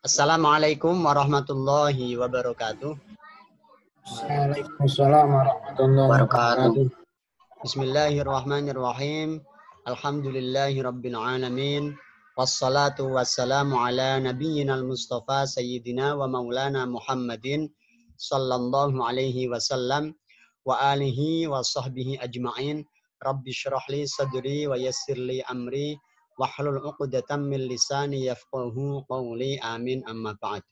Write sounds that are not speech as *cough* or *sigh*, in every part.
Assalamualaikum warahmatullahi wabarakatuh. Waalaikumsalam warahmatullahi wabarakatuh. Bismillahirrahmanirrahim. Alhamdulillahi rabbil alamin. Wassalatu wassalamu ala nabiyyina al-mustafa sayyidina wa maulana Muhammadin sallallahu alaihi wasallam wa alihi wa sahbihi ajma'in. Rabbi syrah sadri wa yassir amri wahlul uqdatan min lisani yafqahu qawli amin amma ba'd.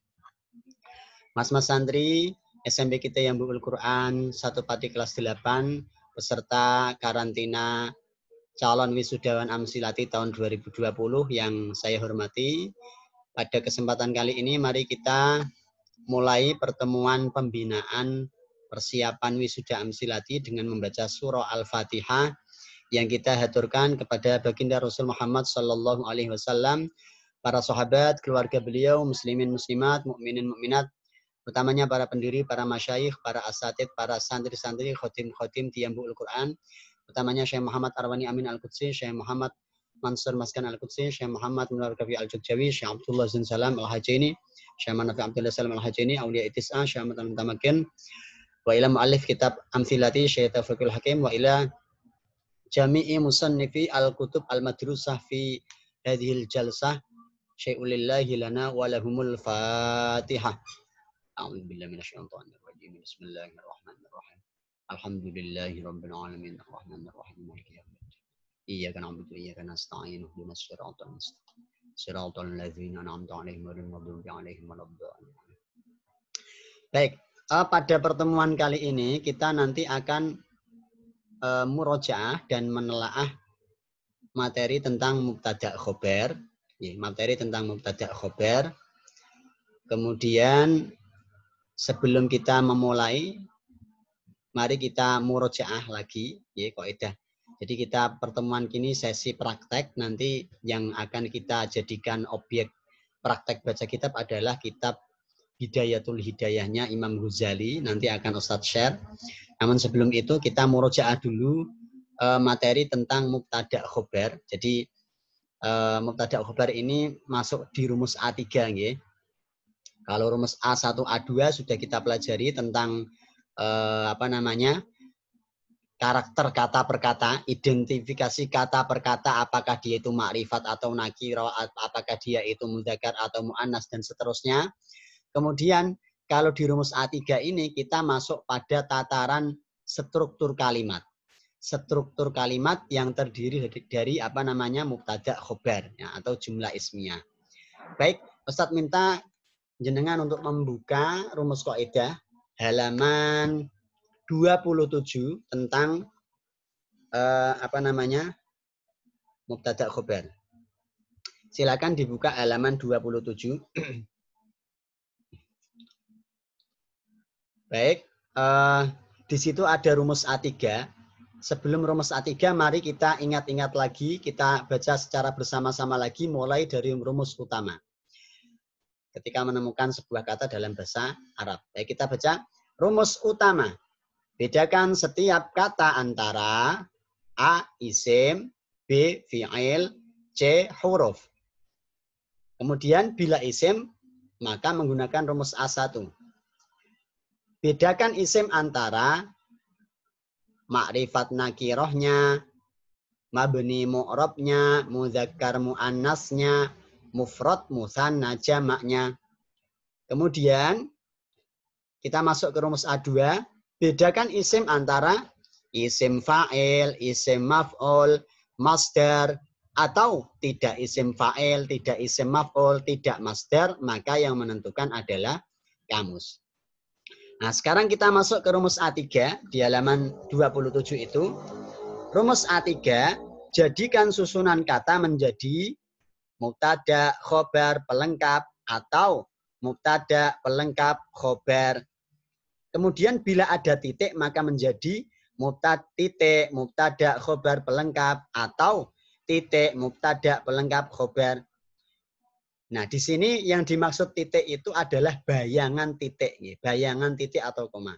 Mas-mas santri SMP kita yang al Quran satu pati kelas 8 peserta karantina calon wisudawan Amsilati tahun 2020 yang saya hormati. Pada kesempatan kali ini mari kita mulai pertemuan pembinaan persiapan wisuda Amsilati dengan membaca surah Al-Fatihah yang kita haturkan kepada baginda Rasul Muhammad Sallallahu Alaihi Wasallam, para sahabat, keluarga beliau, muslimin muslimat, mukminin mukminat, utamanya para pendiri, para masyayikh, para asatid, para santri-santri, khotim-khotim, al Quran, utamanya Syekh Muhammad Arwani Amin Al-Qudsi, Syekh Muhammad Mansur Maskan Al-Qudsi, Syekh Muhammad Nur Kafi al jujawi Syekh Abdullah Zin Salam al hajini Syekh Manafi Abdullah Salam al hajini Aulia Itis'a, Syekh Ahmad Al-Mutamakin, wa ila mu'alif kitab Amthilati Syekh Taufikul Hakim, wa ila jami'i musannifi al-kutub al-madrusah fi hadhil jalsah syai'ulillahi lana walahumul fatiha. fatihah. billahi minasyaitonir rajim. Bismillahirrahmanirrahim. Alhamdulillahi rabbil alamin arrahmanir rahim maliki yaumiddin. Iyyaka na'budu wa iyyaka nasta'in ihdinas siratal mustaqim. Siratal ladzina an'amta 'alaihim ghairil maghdubi 'alaihim waladdallin. Baik, eh, pada pertemuan kali ini kita nanti akan Eh, murojaah dan menelaah materi tentang mubtada khobar, materi tentang mubtada khobar. Kemudian sebelum kita memulai, mari kita murojaah lagi, ya kaidah. Jadi kita pertemuan kini sesi praktek nanti yang akan kita jadikan objek praktek baca kitab adalah kitab Hidayatul Hidayahnya Imam Ghazali nanti akan Ustadz share. Namun sebelum itu kita murojaah dulu uh, materi tentang Muktada khobar. Jadi uh, eh, Muktada khobar ini masuk di rumus A3 nggih. Kalau rumus A1 A2 sudah kita pelajari tentang uh, apa namanya? karakter kata perkata, identifikasi kata perkata apakah dia itu makrifat atau nakiro, apakah dia itu mudzakkar atau muannas dan seterusnya Kemudian kalau di rumus A3 ini kita masuk pada tataran struktur kalimat. Struktur kalimat yang terdiri dari, apa namanya mubtada khobar ya, atau jumlah ismiah. Baik, Ustadz minta jenengan untuk membuka rumus kaidah halaman 27 tentang eh, apa namanya mubtada khobar. Silakan dibuka halaman 27. *clears throat* Baik, uh, di situ ada rumus A3. Sebelum rumus A3, mari kita ingat-ingat lagi, kita baca secara bersama-sama lagi mulai dari rumus utama. Ketika menemukan sebuah kata dalam bahasa Arab. Baik, kita baca rumus utama. Bedakan setiap kata antara A isim, B fi'il, C huruf. Kemudian bila isim, maka menggunakan rumus A1. Bedakan isim antara makrifat nakirohnya, mabni mu'robnya, muzakkar mu'annasnya, mufrad musanna jamaknya. Kemudian kita masuk ke rumus A2, bedakan isim antara isim fa'il, isim maf'ul, masdar atau tidak isim fa'il, tidak isim maf'ul, tidak masdar, maka yang menentukan adalah kamus. Nah, sekarang kita masuk ke rumus A3 di halaman 27 itu. Rumus A3, jadikan susunan kata menjadi mubtada, khobar, pelengkap, atau mubtada, pelengkap, khobar. Kemudian bila ada titik maka menjadi mubtad titik, mubtada, khobar, pelengkap, atau titik, mubtada, pelengkap, khobar. Nah, di sini yang dimaksud titik itu adalah bayangan titik, bayangan titik atau koma.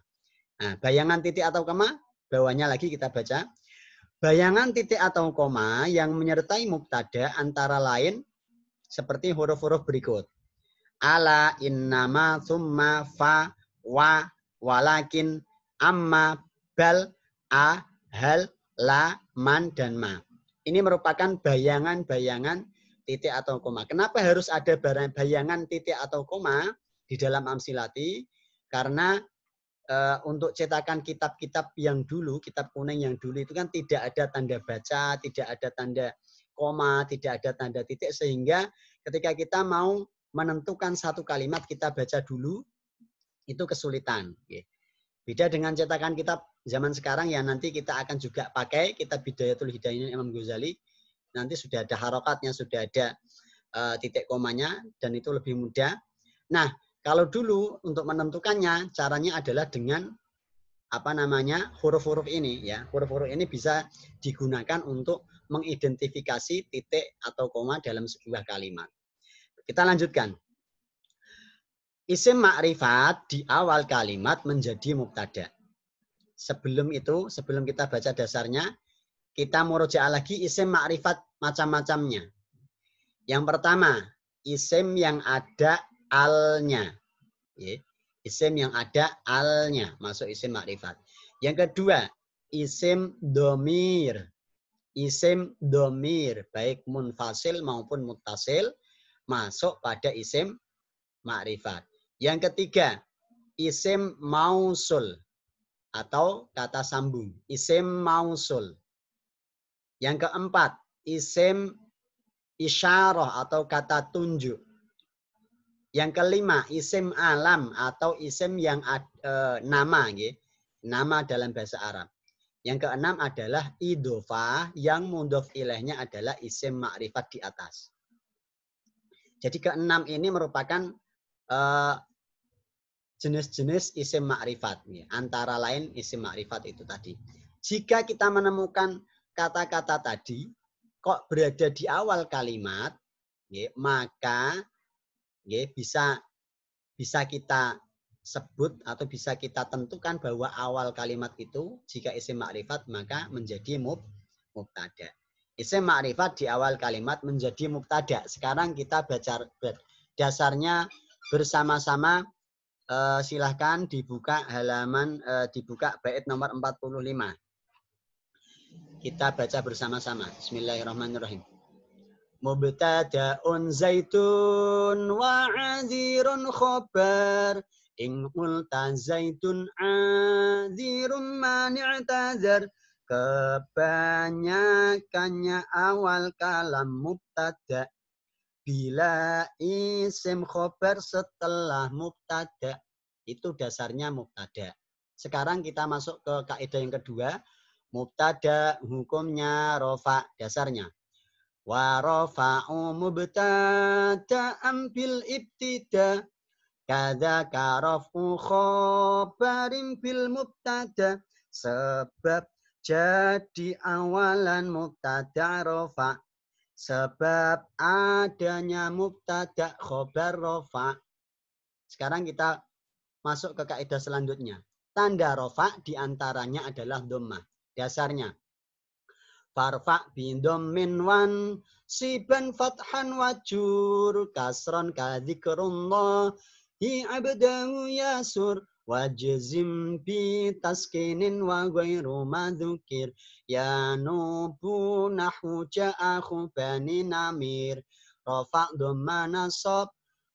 Nah, bayangan titik atau koma, bawahnya lagi kita baca. Bayangan titik atau koma yang menyertai mubtada antara lain seperti huruf-huruf berikut. Ala, innama, summa, fa, wa, walakin, amma, bal, a, hal, la, man, dan ma. Ini merupakan bayangan-bayangan titik atau koma. Kenapa harus ada bayangan titik atau koma di dalam amsilati? Karena e, untuk cetakan kitab-kitab yang dulu, kitab kuning yang dulu itu kan tidak ada tanda baca, tidak ada tanda koma, tidak ada tanda titik sehingga ketika kita mau menentukan satu kalimat kita baca dulu itu kesulitan. Beda dengan cetakan kitab zaman sekarang ya nanti kita akan juga pakai kitab Bidayatul Hidayah Imam Ghazali nanti sudah ada harokatnya, sudah ada uh, titik komanya, dan itu lebih mudah. Nah, kalau dulu untuk menentukannya, caranya adalah dengan apa namanya huruf-huruf ini ya huruf-huruf ini bisa digunakan untuk mengidentifikasi titik atau koma dalam sebuah kalimat kita lanjutkan isim makrifat di awal kalimat menjadi mubtada sebelum itu sebelum kita baca dasarnya kita murojaah lagi isim makrifat macam-macamnya. Yang pertama, isim yang ada alnya. Ya, isim yang ada alnya masuk isim makrifat. Yang kedua, isim domir. Isim domir, baik munfasil maupun mutasil, masuk pada isim makrifat. Yang ketiga, isim mausul atau kata sambung. Isim mausul. Yang keempat, isim isyarah atau kata tunjuk. Yang kelima, isim alam atau isim yang ad, e, nama. Gitu. Nama dalam bahasa Arab. Yang keenam adalah idofa yang mundur ilahnya adalah isim ma'rifat di atas. Jadi keenam ini merupakan e, jenis-jenis isim ma'rifat. Antara lain isim ma'rifat itu tadi. Jika kita menemukan kata-kata tadi kok berada di awal kalimat, ya, maka ya, bisa bisa kita sebut atau bisa kita tentukan bahwa awal kalimat itu jika isim ma'rifat maka menjadi mub, mubtada. Isim ma'rifat di awal kalimat menjadi mubtada. Sekarang kita baca dasarnya bersama-sama eh, silahkan dibuka halaman eh, dibuka bait nomor 45. Kita baca bersama-sama. Bismillahirrahmanirrahim. Mubtada'un zaitun wa'adhirun khobar. In ulta zaitun adhirun mani'tazar kebanyakannya awal kalam mubtada bila isim khobar setelah mubtada itu dasarnya mubtada sekarang kita masuk ke kaidah yang kedua mubtada hukumnya rofa dasarnya wa rafa'u mubtada'an ambil ibtida kada karofu khobarin bil mubtada sebab jadi awalan mubtada rofa sebab adanya mubtada khobar rofa sekarang kita masuk ke kaidah selanjutnya tanda rofa diantaranya adalah domah dasarnya. Farfa bindom minwan siban fathan wajur kasron kadhikrullah hi abdahu yasur wajizim bi taskinin wa ghairu madukir ya nubu nahwu ja'ahu bani namir rafa' dhamma nasab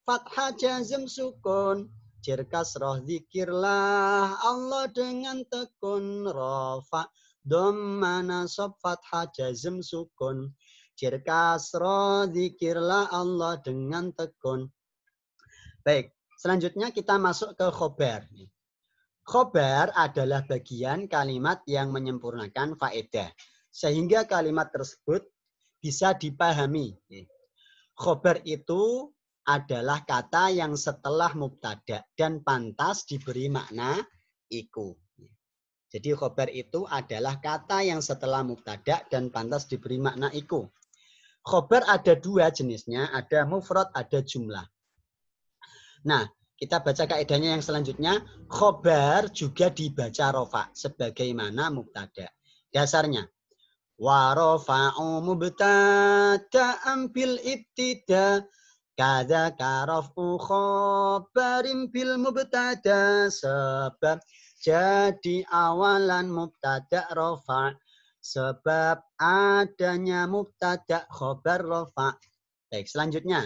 fathah jazim sukun Cirkas roh zikirlah Allah dengan tekun rofa' Dhamma nasab fathah jazm sukun. Jir zikirlah Allah dengan tekun. Baik, selanjutnya kita masuk ke khobar. Khobar adalah bagian kalimat yang menyempurnakan faedah. Sehingga kalimat tersebut bisa dipahami. Khobar itu adalah kata yang setelah mubtada dan pantas diberi makna iku. Jadi khobar itu adalah kata yang setelah mubtada dan pantas diberi makna iku. Khobar ada dua jenisnya, ada mufrad, ada jumlah. Nah, kita baca kaidahnya yang selanjutnya. Khobar juga dibaca rofa sebagaimana mubtada. Dasarnya, rafa'u mubtada ambil ibtida kada karaf'u khobarim bil mubtada sebab jadi awalan mubtada rofa sebab adanya mubtada khobar rofa. Baik, selanjutnya.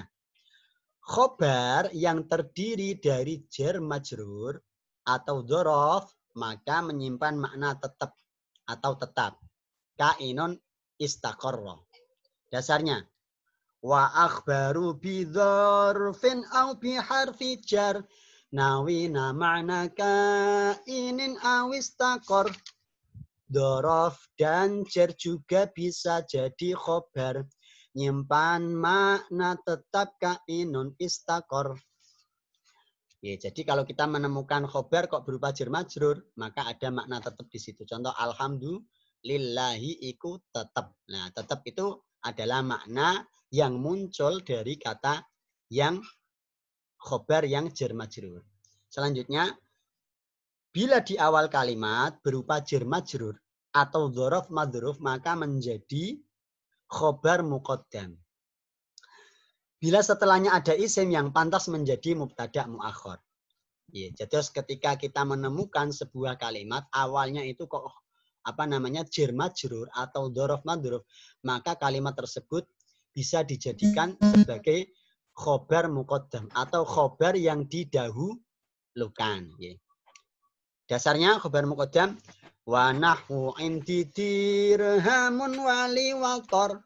Khobar yang terdiri dari jer majrur atau dorof maka menyimpan makna tetap atau tetap. Kainon istakorro. Dasarnya, wa akhbaru bi au aw jar nawina inin awis takor. Dorof dan cer juga bisa jadi khobar. Nyimpan makna tetap kainun istakor. Ya, jadi kalau kita menemukan khobar kok berupa jir majrur, maka ada makna tetap di situ. Contoh alhamdulillahi iku tetap. Nah, tetap itu adalah makna yang muncul dari kata yang khobar yang jer majrur. Selanjutnya, bila di awal kalimat berupa jer majrur atau dhorof madhuruf maka menjadi khobar muqaddam. Bila setelahnya ada isim yang pantas menjadi mubtada muakhor. Ya, jadi ketika kita menemukan sebuah kalimat awalnya itu kok apa namanya jer majrur atau dorof madhuruf, maka kalimat tersebut bisa dijadikan sebagai khobar mukodam atau khobar yang didahulukan. Dasarnya khobar mukodam wa nahu inti dirhamun wali waktor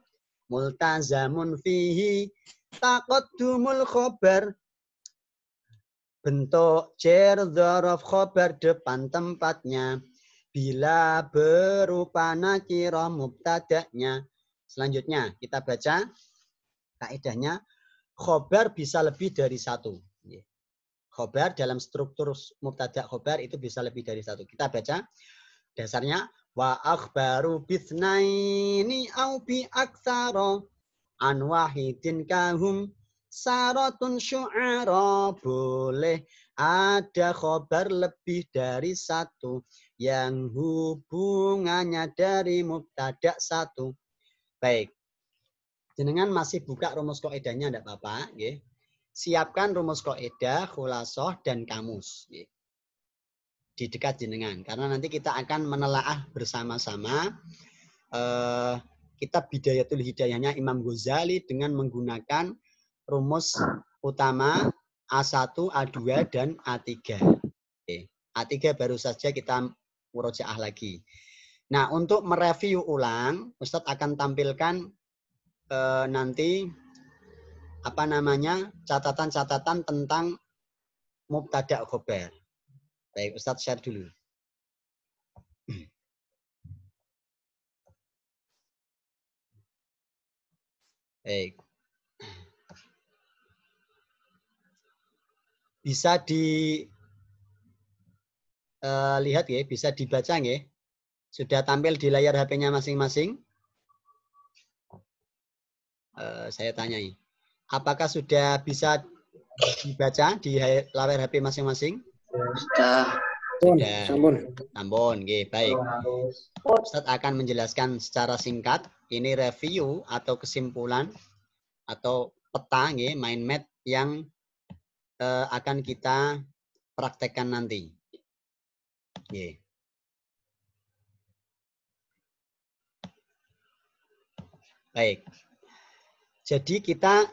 multazamun fihi taqaddumul khobar bentuk jer dzaraf khobar depan tempatnya bila berupa nakira mubtada'nya selanjutnya kita baca kaidahnya khobar bisa lebih dari satu. Iya. Khobar dalam struktur mubtada khobar itu bisa lebih dari satu. Kita baca dasarnya wa akhbaru bisnaini au bi aksaro an wahidin kahum saratun syu'ara boleh ada khobar lebih dari satu yang hubungannya dari mubtada satu. Baik, Jenengan masih buka rumus koedahnya enggak apa-apa, Siapkan rumus koedah, khulasoh, dan kamus. Di dekat jenengan. Karena nanti kita akan menelaah bersama-sama eh, kitab Bidayatul Hidayahnya Imam Ghazali dengan menggunakan rumus utama A1, A2, dan A3. A3 baru saja kita murojaah lagi. Nah, untuk mereview ulang, Ustadz akan tampilkan eh, nanti apa namanya catatan-catatan tentang mubtada khobar. Baik, Ustadz share dulu. Baik. Bisa di uh, lihat ya, bisa dibaca ya. Sudah tampil di layar HP-nya masing-masing. Eh, saya tanyai. Apakah sudah bisa dibaca di layar HP masing-masing? Sudah. Sudah. Sampun. baik. Ustadz akan menjelaskan secara singkat ini review atau kesimpulan atau peta nggih mind map yang uh, akan kita praktekkan nanti. Nggih. Baik. Jadi kita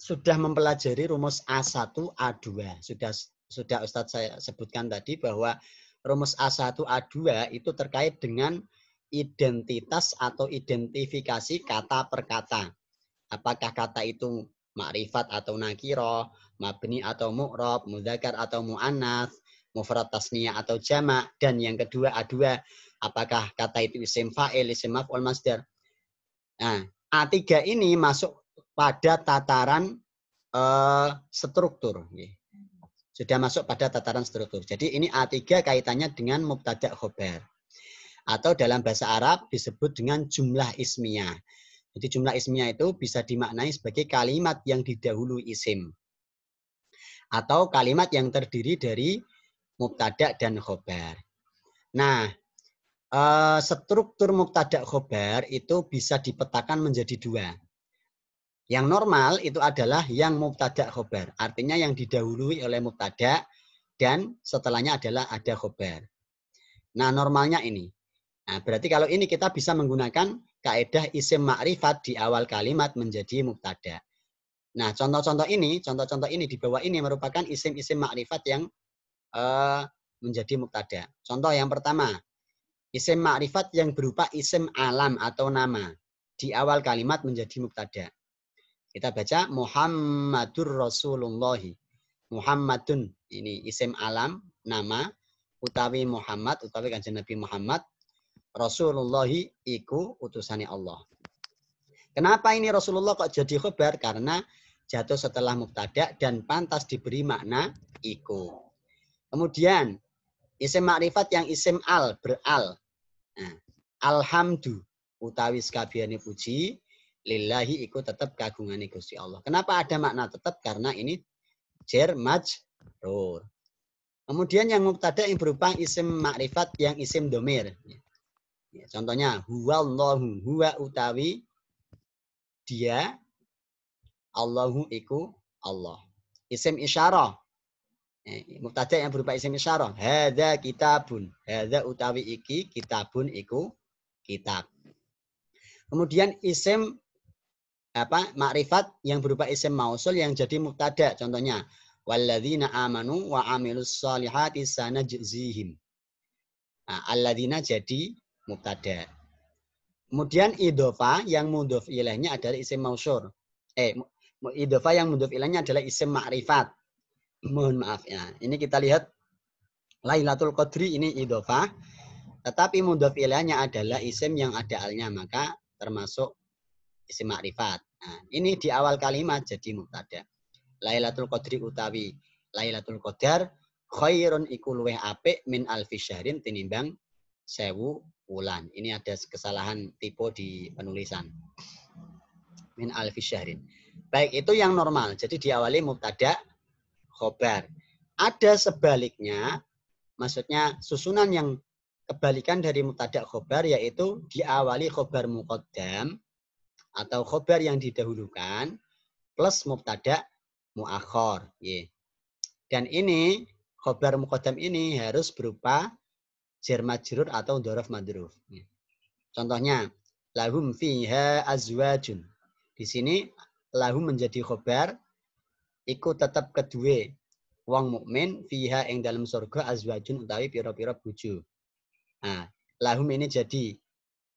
sudah mempelajari rumus A1, A2. Sudah sudah Ustadz saya sebutkan tadi bahwa rumus A1, A2 itu terkait dengan identitas atau identifikasi kata per kata. Apakah kata itu ma'rifat atau nakiro, mabni atau mu'rob, mudakar atau mu'anath, mufrad tasniyah atau jamak, dan yang kedua A2, apakah kata itu isim fa'il, isim maf'ul masdar. Nah, A3 ini masuk pada tataran eh, struktur. Sudah masuk pada tataran struktur. Jadi ini A3 kaitannya dengan mubtada khobar. Atau dalam bahasa Arab disebut dengan jumlah ismiyah. Jadi jumlah ismiyah itu bisa dimaknai sebagai kalimat yang didahului isim. Atau kalimat yang terdiri dari mubtada dan khobar. Nah, Eh, struktur muktada khobar itu bisa dipetakan menjadi dua. Yang normal itu adalah yang muktada khobar. Artinya yang didahului oleh muktada dan setelahnya adalah ada khobar. Nah normalnya ini. Nah, berarti kalau ini kita bisa menggunakan kaedah isim ma'rifat di awal kalimat menjadi muktada. Nah contoh-contoh ini, contoh-contoh ini di bawah ini merupakan isim-isim ma'rifat yang uh, menjadi muktada. Contoh yang pertama, Isim ma'rifat yang berupa isim alam atau nama. Di awal kalimat menjadi mubtada. Kita baca Muhammadur Rasulullah. Muhammadun ini isim alam, nama, utawi Muhammad, utawi kanjeng Nabi Muhammad. Rasulullah iku utusani Allah. Kenapa ini Rasulullah kok jadi khobar? Karena jatuh setelah mubtada dan pantas diberi makna iku. Kemudian isim makrifat yang isim al beral Nah, alhamdu utawi sekabiani puji lillahi iku tetap kagungane Gusti Allah. Kenapa ada makna tetap? Karena ini jer majrur. Kemudian yang mubtada yang berupa isim makrifat yang isim domir. Ya, contohnya huwallahu huwa utawi dia Allahu iku Allah. Isim isyarah mubtada yang berupa isim isyarah. Hadza kitabun. Hadza utawi iki kitabun iku kitab. Kemudian isim apa makrifat yang berupa isim mausul yang jadi mubtada contohnya walladzina amanu wa amilus solihati sanajzihim. Nah, alladzina jadi mubtada. Kemudian idofa yang mudhof ilahnya adalah isim mausur. Eh, idofa yang mudhof ilahnya adalah isim makrifat. Mohon maaf ya. Ini kita lihat Lailatul Qadri ini idofah. Tetapi mudhof adalah isim yang ada alnya, maka termasuk isim ma'rifat. Nah, ini di awal kalimat jadi mubtada. Lailatul Qadri utawi Lailatul Qadar khairun iku luweh apik min alfi syahrin tinimbang sewu wulan. Ini ada kesalahan tipe di penulisan. Min alfi syahrin. Baik, itu yang normal. Jadi diawali mubtada khobar. Ada sebaliknya, maksudnya susunan yang kebalikan dari mutadak khobar yaitu diawali khobar muqaddam atau khobar yang didahulukan plus mubtada muakhor. Dan ini khobar muqaddam ini harus berupa jermat majrur atau dorof madruf. Contohnya lahum fiha azwajun. Di sini lahum menjadi khobar iku tetap kedua wong mukmin fiha ing dalam surga azwajun utawi piro-piro buju. Nah, lahum ini jadi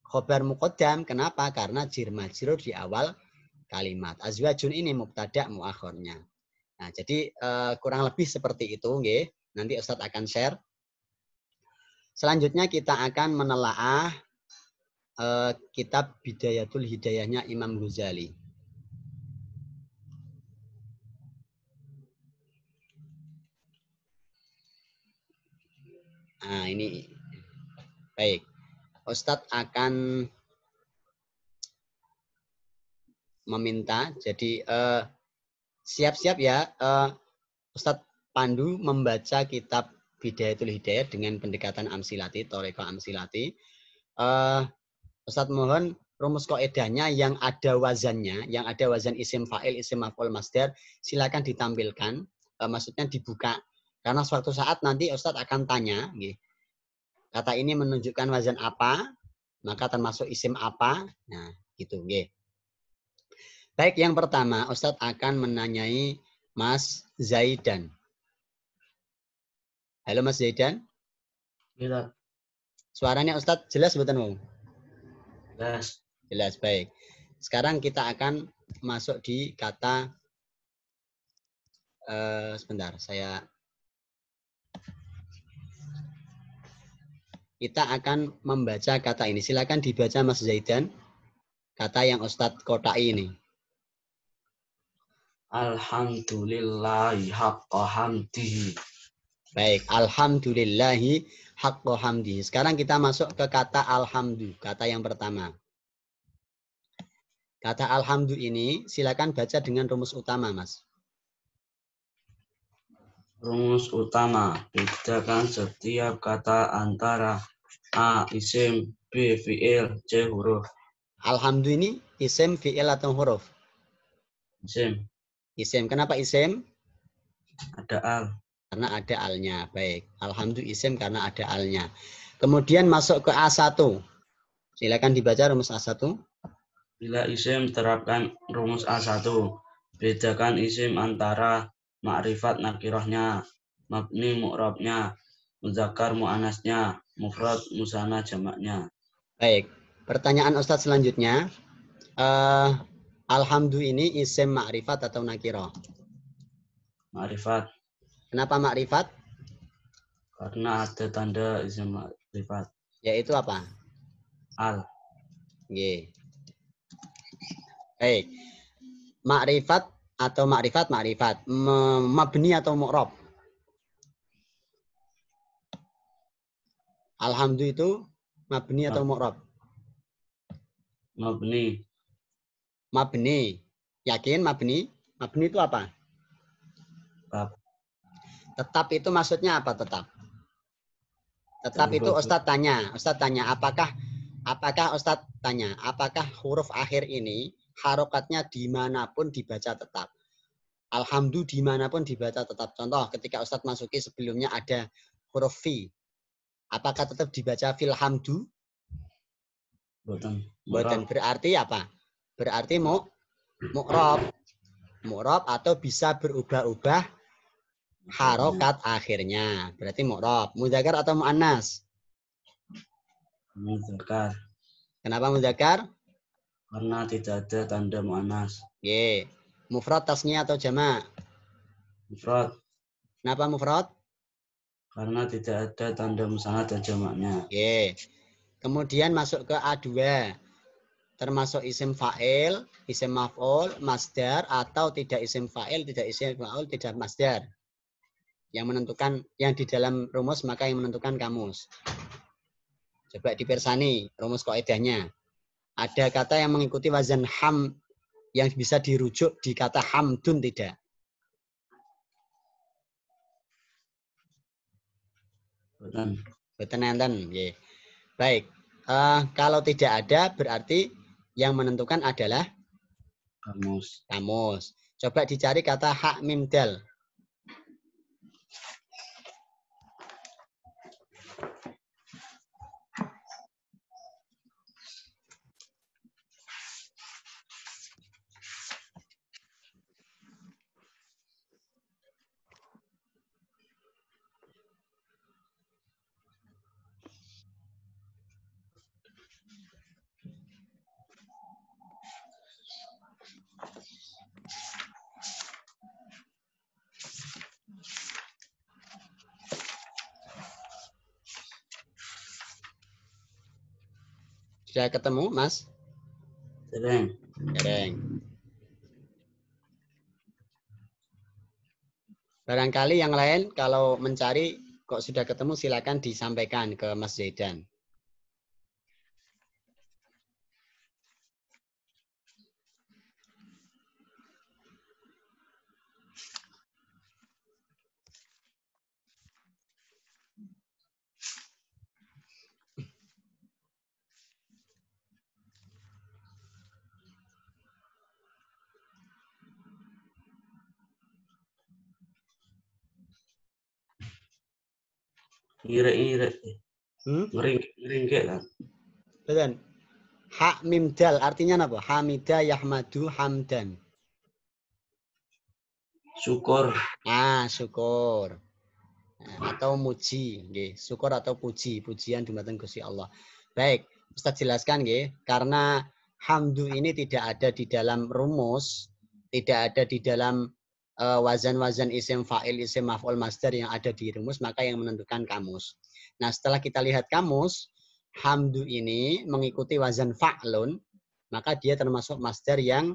khobar mukodam. Kenapa? Karena jir majrur di awal kalimat. Azwajun ini mubtada muakhirnya. Nah, jadi uh, kurang lebih seperti itu nggih. Nanti Ustadz akan share. Selanjutnya kita akan menelaah uh, kitab Bidayatul Hidayahnya Imam Ghazali. Nah, ini baik. Ustadz akan meminta. Jadi eh, siap-siap uh, ya, uh, Ustadz Pandu membaca kitab Bidayatul Hidayah dengan pendekatan Amsilati, Toreko Amsilati. Uh, Ustadz mohon rumus koedahnya yang ada wazannya, yang ada wazan isim fa'il, isim maf'ul masdar, silakan ditampilkan. uh, maksudnya dibuka karena suatu saat nanti Ustadz akan tanya, gitu. kata ini menunjukkan wazan apa, maka termasuk isim apa, nah gitu. gih Baik, yang pertama Ustadz akan menanyai Mas Zaidan. Halo Mas Zaidan. Ya, Suaranya Ustadz jelas betul Om? Jelas. Jelas, baik. Sekarang kita akan masuk di kata uh, sebentar, saya kita akan membaca kata ini. Silakan dibaca Mas Zaidan kata yang Ustadz kota ini. Alhamdulillahi haqqa hamdihi. Baik, alhamdulillahi haqqa hamdihi. Sekarang kita masuk ke kata alhamdu, kata yang pertama. Kata alhamdu ini silakan baca dengan rumus utama, Mas. Rumus utama, bedakan setiap kata antara A isim B fiil C huruf Alhamdulillah ini isim fiil atau huruf isim isim kenapa isim ada al karena ada alnya baik Alhamdulillah isim karena ada alnya kemudian masuk ke A1 silakan dibaca rumus A1 bila isim terapkan rumus A1 bedakan isim antara makrifat nakirahnya mabni mu'rabnya muzakkar mu'anasnya mufrad musana jamaknya. Baik. Pertanyaan Ustadz selanjutnya. Uh, eh, alhamdulillah ini isim ma'rifat atau nakirah Ma'rifat. Kenapa ma'rifat? Karena ada tanda isim ma'rifat. Yaitu apa? Al. G. Baik. Ma'rifat atau ma'rifat ma'rifat. Mabni atau mu'rob? Alhamdulillah itu mabni atau mu'rab? Mabni. Mabni. Yakin mabni? Mabni itu apa? Tetap. Tetap itu maksudnya apa tetap? Tetap itu Ustaz tanya, Ustaz tanya apakah apakah Ustaz tanya apakah huruf akhir ini harokatnya dimanapun dibaca tetap? Alhamdulillah dimanapun dibaca tetap. Contoh ketika Ustadz masuki sebelumnya ada huruf V, Apakah tetap dibaca filhamdu? Buatan. berarti apa? Berarti mu mukrob. Mukrob atau bisa berubah-ubah harokat akhirnya. Berarti mukrob. Mudakar atau mu'annas? Mudakar. Kenapa mudakar? Karena tidak ada tanda mu'annas. Ye. Mufrad tasnya atau jamak? Mufrad. Kenapa mufrad? karena tidak ada tanda musana dan jamaknya. Oke. Kemudian masuk ke A2. Termasuk isim fa'il, isim maf'ul, masdar atau tidak isim fa'il, tidak isim maf'ul, tidak masdar. Yang menentukan yang di dalam rumus maka yang menentukan kamus. Coba dipersani rumus kaidahnya. Ada kata yang mengikuti wazan ham yang bisa dirujuk di kata hamdun tidak. betul betul enten nggih. Baik. Uh, kalau tidak ada berarti yang menentukan adalah kamus. Kamus. Coba dicari kata hak mimdal. Sudah ketemu, Mas? Sering. Sering. Barangkali yang lain kalau mencari kok sudah ketemu silakan disampaikan ke Mas Zaidan. Irek-irek. Hmm? Meringkek kan. Betul. Ha mim dal artinya apa? Hamida Yahmadu Hamdan. Syukur. Ah, syukur. Ah, atau muji, nggih. Syukur atau puji, pujian dumateng Gusti Allah. Baik, Ustaz jelaskan nggih, karena hamdu ini tidak ada di dalam rumus, tidak ada di dalam Eh, wazan-wazan isim fa'il, isim maf'ul master yang ada di rumus, maka yang menentukan kamus. Nah, setelah kita lihat kamus, hamdu ini mengikuti wazan fa'lun, maka dia termasuk master yang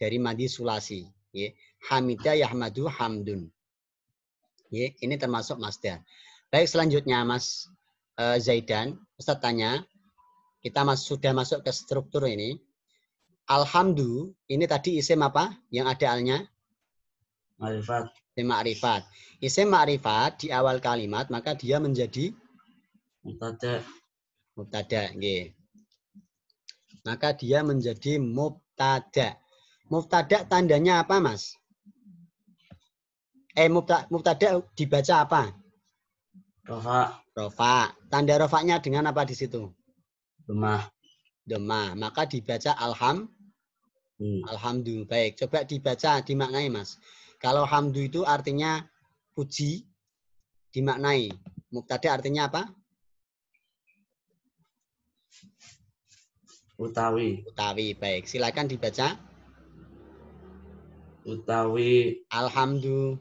dari madi sulasi. Ya. Hamida yahmadu hamdun. Ya, ini termasuk master. Baik, selanjutnya Mas eh, Zaidan, Ustaz tanya, kita mas, sudah masuk ke struktur ini. Alhamdu, ini tadi isim apa? Yang ada alnya? Ma'rifat. Isim ma'rifat. Isim ma'rifat di awal kalimat maka dia menjadi mubtada. Mubtada, nggih. Maka dia menjadi mubtada. Mubtada tandanya apa, Mas? Eh, mubtada, dibaca apa? Rofa. Rofa. Tanda rofaknya dengan apa di situ? Demah. Demah. Maka dibaca alham. Hmm. Alhamdulillah. Baik. Coba dibaca dimaknai, Mas. Kalau hamdu itu artinya puji dimaknai. Mubtada artinya apa? Utawi. Utawi, baik. Silakan dibaca. Utawi. Alhamdu.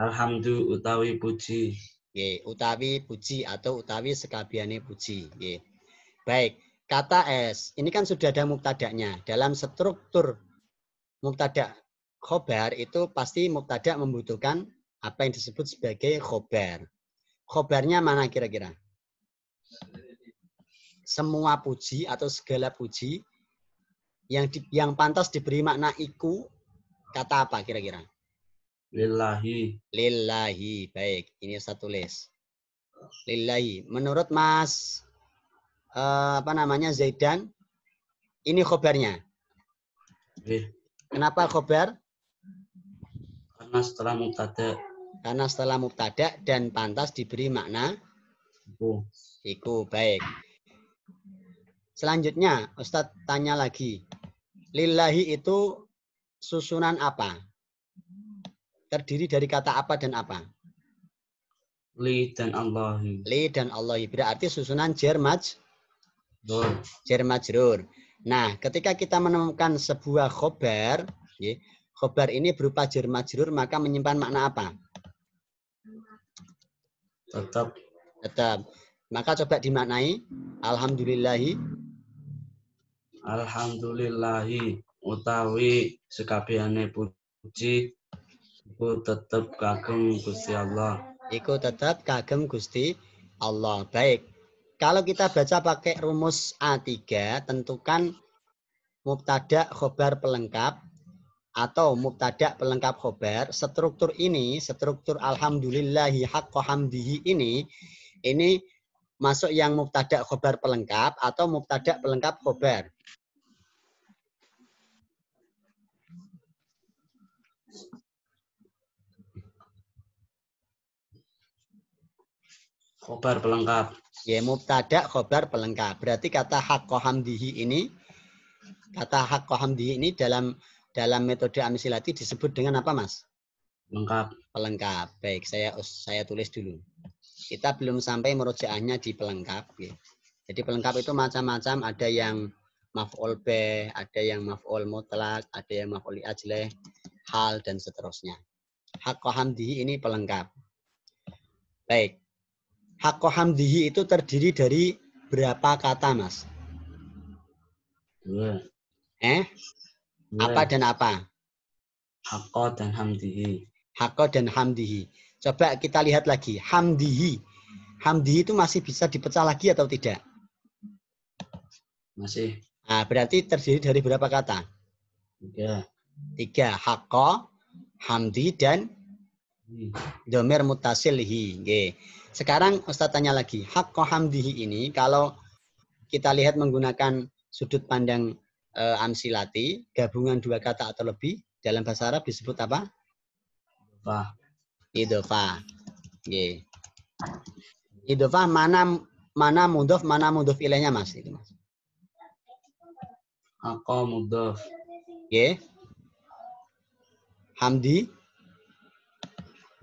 Alhamdu utawi puji. Ye, utawi puji atau utawi sekabiane puji. Ye. Baik. Kata S, ini kan sudah ada muktadaknya. Dalam struktur mubtada khobar itu pasti mubtada membutuhkan apa yang disebut sebagai khobar. Khobarnya mana kira-kira? Semua puji atau segala puji yang di, yang pantas diberi makna iku kata apa kira-kira? Lillahi. Lillahi. Baik, ini saya tulis. Lillahi. Menurut Mas uh, apa namanya Zaidan, ini khobarnya. Eh. Kenapa khobar? karena setelah mubtada. Karena setelah mubtada dan pantas diberi makna iku. Iku baik. Selanjutnya Ustadz tanya lagi. Lillahi itu susunan apa? Terdiri dari kata apa dan apa? Li dan Allahi. Li dan Allahi. Berarti susunan jermaj. Jermajrur. Nah, ketika kita menemukan sebuah khobar, ya, khobar ini berupa jer majrur maka menyimpan makna apa? Tetap. Tetap. Maka coba dimaknai alhamdulillahi alhamdulillahi utawi sekabehane puji iku tetap kagem Gusti Allah. Iku tetap kagem Gusti Allah. Baik. Kalau kita baca pakai rumus A3 tentukan mubtada khobar pelengkap atau mubtada pelengkap khobar, struktur ini, struktur alhamdulillahi haqqa hamdihi ini, ini masuk yang mubtada khobar pelengkap atau mubtada pelengkap khobar. Khobar pelengkap. Ya, mubtada khobar pelengkap. Berarti kata haqqa hamdihi ini, kata haqqa hamdihi ini dalam dalam metode amisilati disebut dengan apa, Mas? Lengkap. Pelengkap. Baik, saya saya tulis dulu. Kita belum sampai merujaahnya di pelengkap. Ya. Jadi pelengkap itu macam-macam. Ada yang maf'ul be, ada yang maf'ul mutlak, ada yang maf'ul ajleh, hal, dan seterusnya. Hakko hamdihi ini pelengkap. Baik. Hakko hamdihi itu terdiri dari berapa kata, Mas? Dua. Eh? Yeah. Apa dan apa? Hakko dan hamdihi. Hakko dan hamdihi. Coba kita lihat lagi. Hamdihi. Hamdihi itu masih bisa dipecah lagi atau tidak? Masih. Nah, berarti terdiri dari berapa kata? Tiga. Tiga. Hakko, hamdi, dan Domer mutasilhi. Sekarang Ustaz tanya lagi, hakko hamdihi ini kalau kita lihat menggunakan sudut pandang uh, eh, amsilati, gabungan dua kata atau lebih dalam bahasa Arab disebut apa? Idofa. Idofa Yeah. mana mana mudof, mana mudof ilahnya mas? Itu mas. Aku mudof. Ya. Yeah. Hamdi.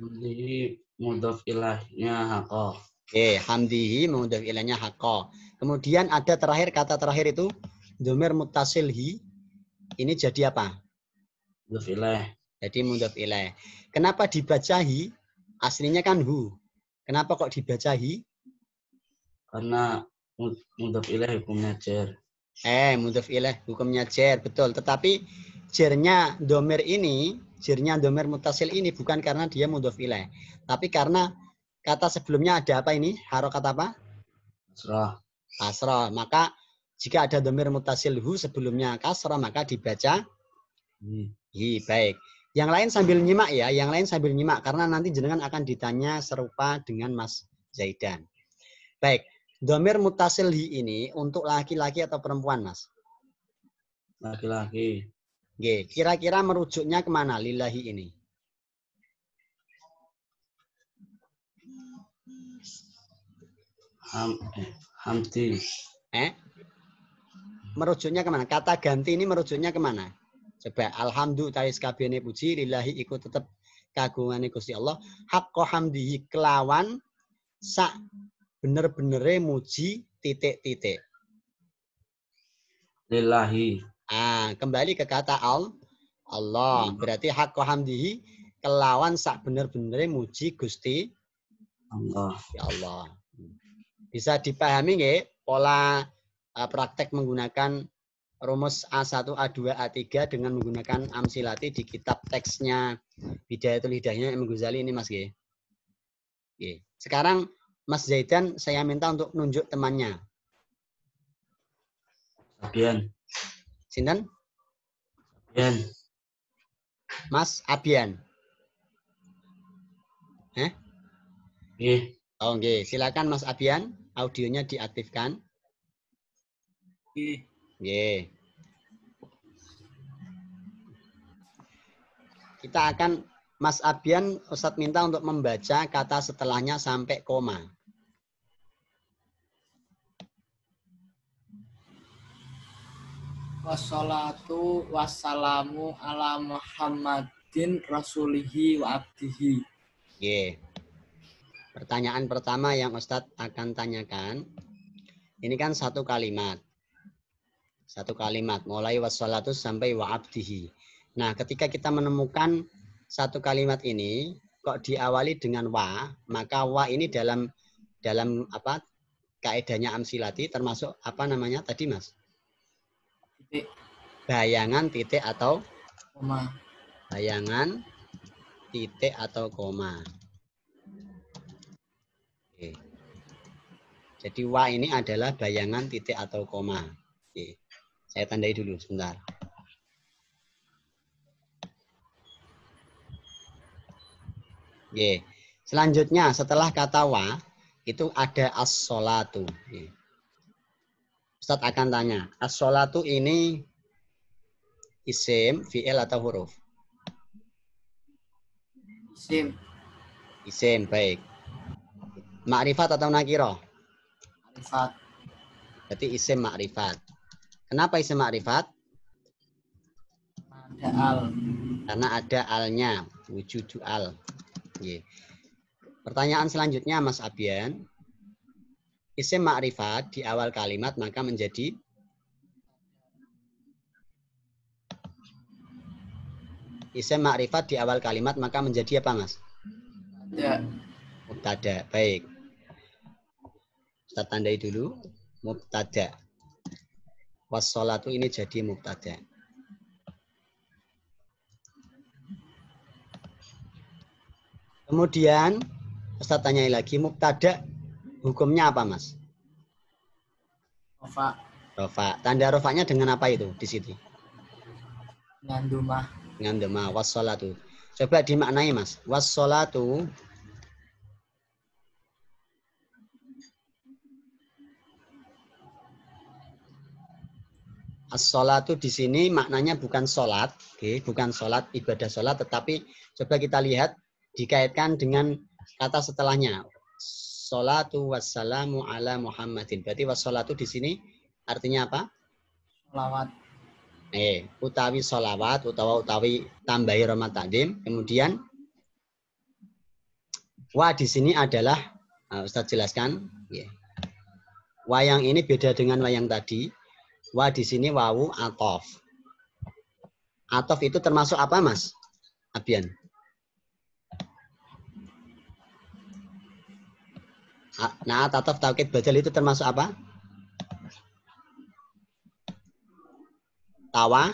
Hamdi mudof ilahnya hakoh. Oke, okay. hamdihi mudaf ilahnya hakoh. Kemudian ada terakhir kata terakhir itu Domir mutasil hi ini jadi apa? Mudhaf ilaih. Jadi mudhaf ilaih. Kenapa dibaca hi? Aslinya kan hu. Kenapa kok dibaca hi? Karena mudhaf ilaih hukumnya jer. Eh, mudhaf ilaih hukumnya jer, betul. Tetapi jernya domir ini, jernya domir mutasil ini bukan karena dia mudhaf ilaih, tapi karena kata sebelumnya ada apa ini? Harokat apa? Asrah. Asrah. Maka jika ada domir mutasil hu sebelumnya kasrah maka dibaca hmm. hi. Baik. Yang lain sambil nyimak ya, yang lain sambil nyimak karena nanti jenengan akan ditanya serupa dengan Mas Zaidan. Baik, domir mutasil hi ini untuk laki-laki atau perempuan, Mas? Laki-laki. kira-kira merujuknya kemana lillahi ini? Ham, hamti. Eh? merujuknya kemana? Kata ganti ini merujuknya kemana? Coba alhamdulillah kabehane puji lillahi iku tetap kagungane Gusti Allah hakko hamdihi kelawan sak bener-benere muji titik-titik. Lillahi. Ah, kembali ke kata al Allah. Iya. Berarti hakko hamdihi kelawan sak bener-benere muji Gusti Allah. Ya Allah. Bisa dipahami nggih pola Eh, praktek menggunakan rumus A1, A2, A3 dengan menggunakan amsilati di kitab teksnya Bidayatul Hidayahnya Imam Ghazali ini Mas G. G. Sekarang Mas Zaidan saya minta untuk nunjuk temannya. Abian. Sinten? Abian. Mas Abian. Eh? G. Oke oh, Silakan Mas Abian, audionya diaktifkan. Yeah. Kita akan Mas Abian Ustadz minta untuk membaca kata setelahnya sampai koma. wassalatu wassalamu ala Muhammadin rasulihi wa abdihi. Ye. Pertanyaan pertama yang Ustadz akan tanyakan, ini kan satu kalimat. Satu kalimat. Mulai wassalatu sampai waabdihi. Nah, ketika kita menemukan satu kalimat ini, kok diawali dengan wa, maka wa ini dalam dalam apa kaidahnya amsilati termasuk apa namanya tadi mas? Titik. Bayangan titik atau koma. Bayangan titik atau koma. Oke. Jadi wa ini adalah bayangan titik atau koma. Oke. Saya tandai dulu sebentar. Ye. Selanjutnya setelah kata wa itu ada as Ustad Ustaz akan tanya, as solatu ini isim, fi'il atau huruf? Isim. Isim, baik. Ma'rifat atau nakiro? Ma'rifat. Berarti isim ma'rifat. Kenapa isim ma'rifat? Ada al. Karena ada alnya, wujud al. Yeah. Pertanyaan selanjutnya Mas Abian. Isim ma'rifat di awal kalimat maka menjadi Isim ma'rifat di awal kalimat maka menjadi apa Mas? Mubtada. Mubtada. Baik. Kita tandai dulu. Mubtada wassalatu ini jadi mubtada. Kemudian Ustaz tanyai lagi mubtada hukumnya apa, Mas? Rofa. Rofa. Tanda rofanya dengan apa itu di situ? Dengan Duma. Dengan doma wassalatu. Coba dimaknai, Mas. Wassalatu as itu di sini maknanya bukan sholat, okay, bukan sholat ibadah sholat, tetapi coba kita lihat dikaitkan dengan kata setelahnya. Salatu wassalamu ala Muhammadin. Berarti wassalatu di sini artinya apa? Salawat. Eh, utawi salawat, utawa utawi tambahi roma takdim. Kemudian wa di sini adalah uh, Ustaz jelaskan. Yeah. Wayang ini beda dengan wayang tadi. Wa di sini wawu atof. Atof itu termasuk apa, Mas? Abian. Nah, tatof taukid badal itu termasuk apa? Tawa?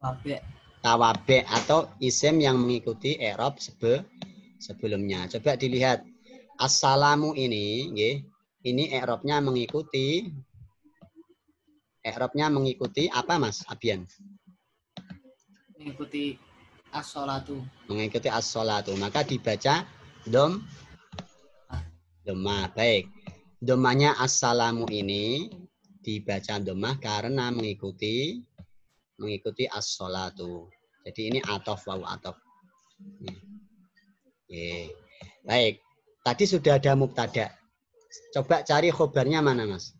Tawabe. Tawabe atau isim yang mengikuti erop sebe sebelumnya. Coba dilihat. Assalamu ini, ini eropnya mengikuti Ehrobnya mengikuti apa Mas Abian? Mengikuti as-salatu. Mengikuti as-salatu. Maka dibaca dom domah. Baik. Domanya assalamu ini dibaca doma karena mengikuti mengikuti as-salatu. Jadi ini atof wau atof. Hmm. Oke. Baik. Tadi sudah ada muktada. Coba cari khobarnya mana, Mas?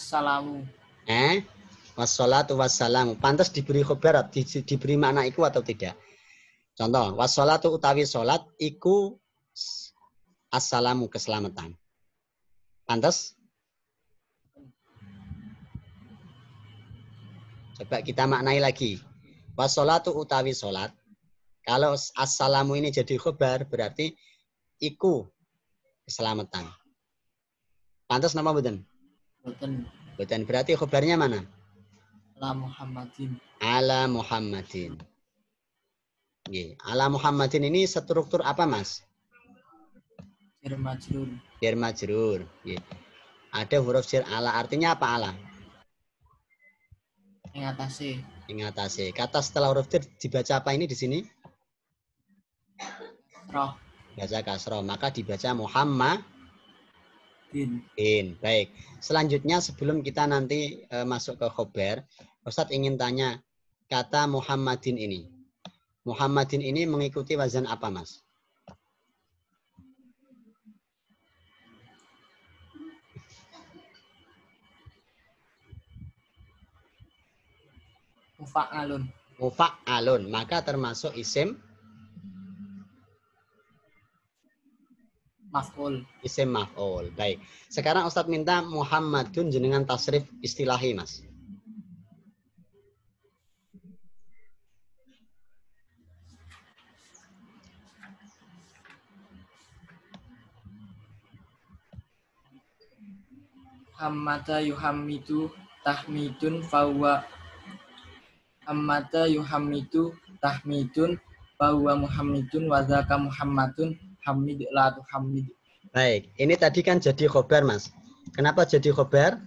Assalamu. Eh? Wassalatu wassalamu. Pantas diberi khobar, di, diberi makna iku atau tidak? Contoh, wassalatu utawi salat iku assalamu keselamatan. Pantas? Coba kita maknai lagi. Wassalatu utawi salat. Kalau assalamu ini jadi khobar berarti iku keselamatan. Pantas nama beten? Boten. Boten. Berarti khobarnya mana? Ala Muhammadin. Ala Muhammadin. Ye. Ala Muhammadin ini struktur apa, Mas? Jir majrur. Jir majrur. Ye. Ada huruf jir ala artinya apa ala? Ingatasi. Ingatasi. Kata setelah huruf jir dibaca apa ini di sini? Roh. Baca kasroh. Maka dibaca Muhammad In, In. Baik. Selanjutnya sebelum kita nanti uh, masuk ke khobar, Ustadz ingin tanya kata Muhammadin ini. Muhammadin ini mengikuti wazan apa, Mas? Mufa'alun. Mufa'alun. Maka termasuk isim maf'ul. Isim maf'ul. Baik. Sekarang Ustaz minta Muhammadun jenengan tasrif istilahi, Mas. Hammata yuhammidu tahmidun fawwa Hammata yuhammidu tahmidun bahwa Muhammadun wazaka Muhammadun hamid la hamid Baik, ini tadi kan jadi khobar, Mas. Kenapa jadi khobar?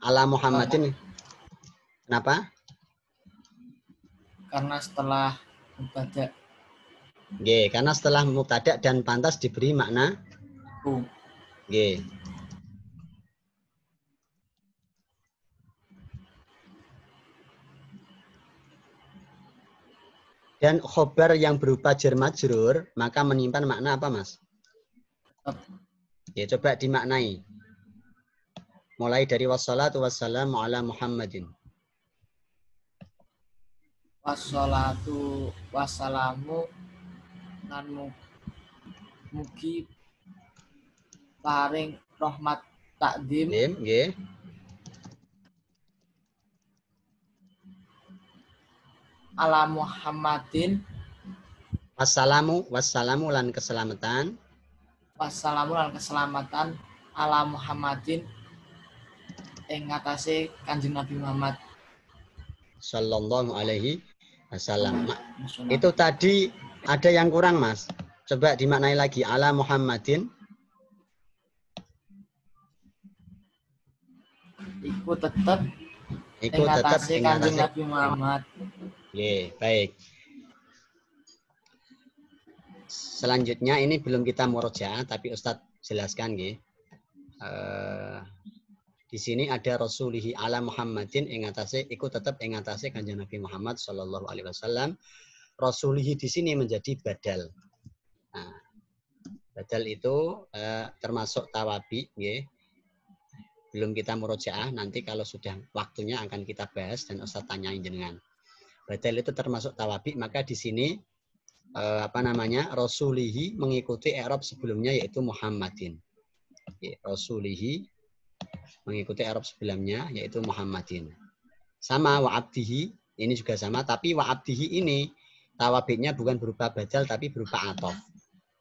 Ala muhammad Muhammadin. Kenapa? Karena setelah mubtada. G, karena setelah mubtada dan pantas diberi makna. Um. G. Dan khobar yang berupa jer majrur, maka menyimpan makna apa, Mas? Ya, coba dimaknai. Mulai dari wassalatu wassalamu ala Muhammadin. Wassalatu wassalamu nan mugi paring rahmat takdim. nggih. ala Muhammadin Wassalamu wassalamu lan keselamatan Wassalamu lan keselamatan ala Muhammadin ing atase Kanjeng Nabi Muhammad sallallahu alaihi wasallam. Itu tadi ada yang kurang, Mas. Coba dimaknai lagi ala Muhammadin Iku tetap Iku tetap Kanjeng Nabi Muhammad. Oke, baik. Selanjutnya ini belum kita murojaah tapi Ustadz jelaskan nggih. Uh, di sini ada Rasulihi ala Muhammadin ing ikut tetap ing atase Kanjeng Nabi Muhammad sallallahu alaihi wasallam. Rasulihi di sini menjadi badal. Nah, badal itu uh, termasuk tawabi ya. belum kita murojaah nanti kalau sudah waktunya akan kita bahas dan Ustaz tanyain dengan. Batal itu termasuk tawabi, maka di sini eh, apa namanya? Rasulihi mengikuti Arab sebelumnya yaitu Muhammadin. Rasulihi mengikuti Arab sebelumnya yaitu Muhammadin. Sama wa'abdihi ini juga sama tapi wa'abdihi ini tawabiknya bukan berupa badal tapi berupa atof.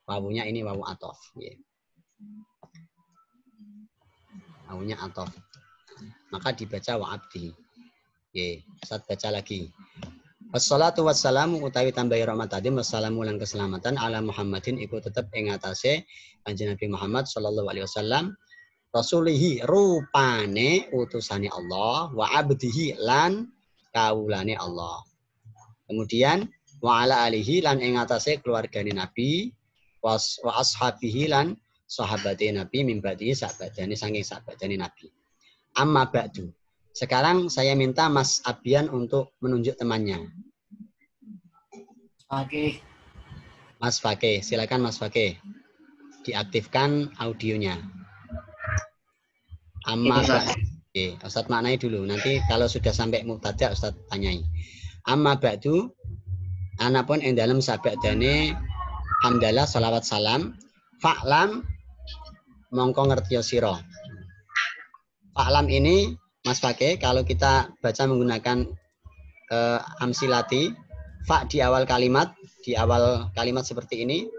Wawunya ini wawu atof. Yeah. Wawunya atof. Maka dibaca wa'abdihi. Ye, saat baca lagi. Wassalatu wassalamu utawi tambahi rahmat tadi wassalamu lan keselamatan ala Muhammadin iku tetep ing atase Kanjeng Nabi Muhammad sallallahu alaihi wasallam rasulihi rupane utusane Allah wa abdihi lan kaulane Allah. Kemudian wa ala alihi lan ing atase keluargane Nabi was, wa ashabihi lan sahabate Nabi mimbati sabadane saking sabadane Nabi. Amma ba'du. Sekarang saya minta Mas Abian untuk menunjuk temannya. Oke. Mas Fake, silakan Mas Fake. Diaktifkan audionya. Amma Oke, Ustadz maknai dulu. Nanti kalau sudah sampai mubtada Ustadz tanyai. Amma ba'du anapun yang dalam sabak dane hamdalah salawat salam fa'lam mongko ngertiyo siro. Fa'lam ini Mas Fakih, kalau kita baca menggunakan uh, amsilati, fa di awal kalimat, di awal kalimat seperti ini,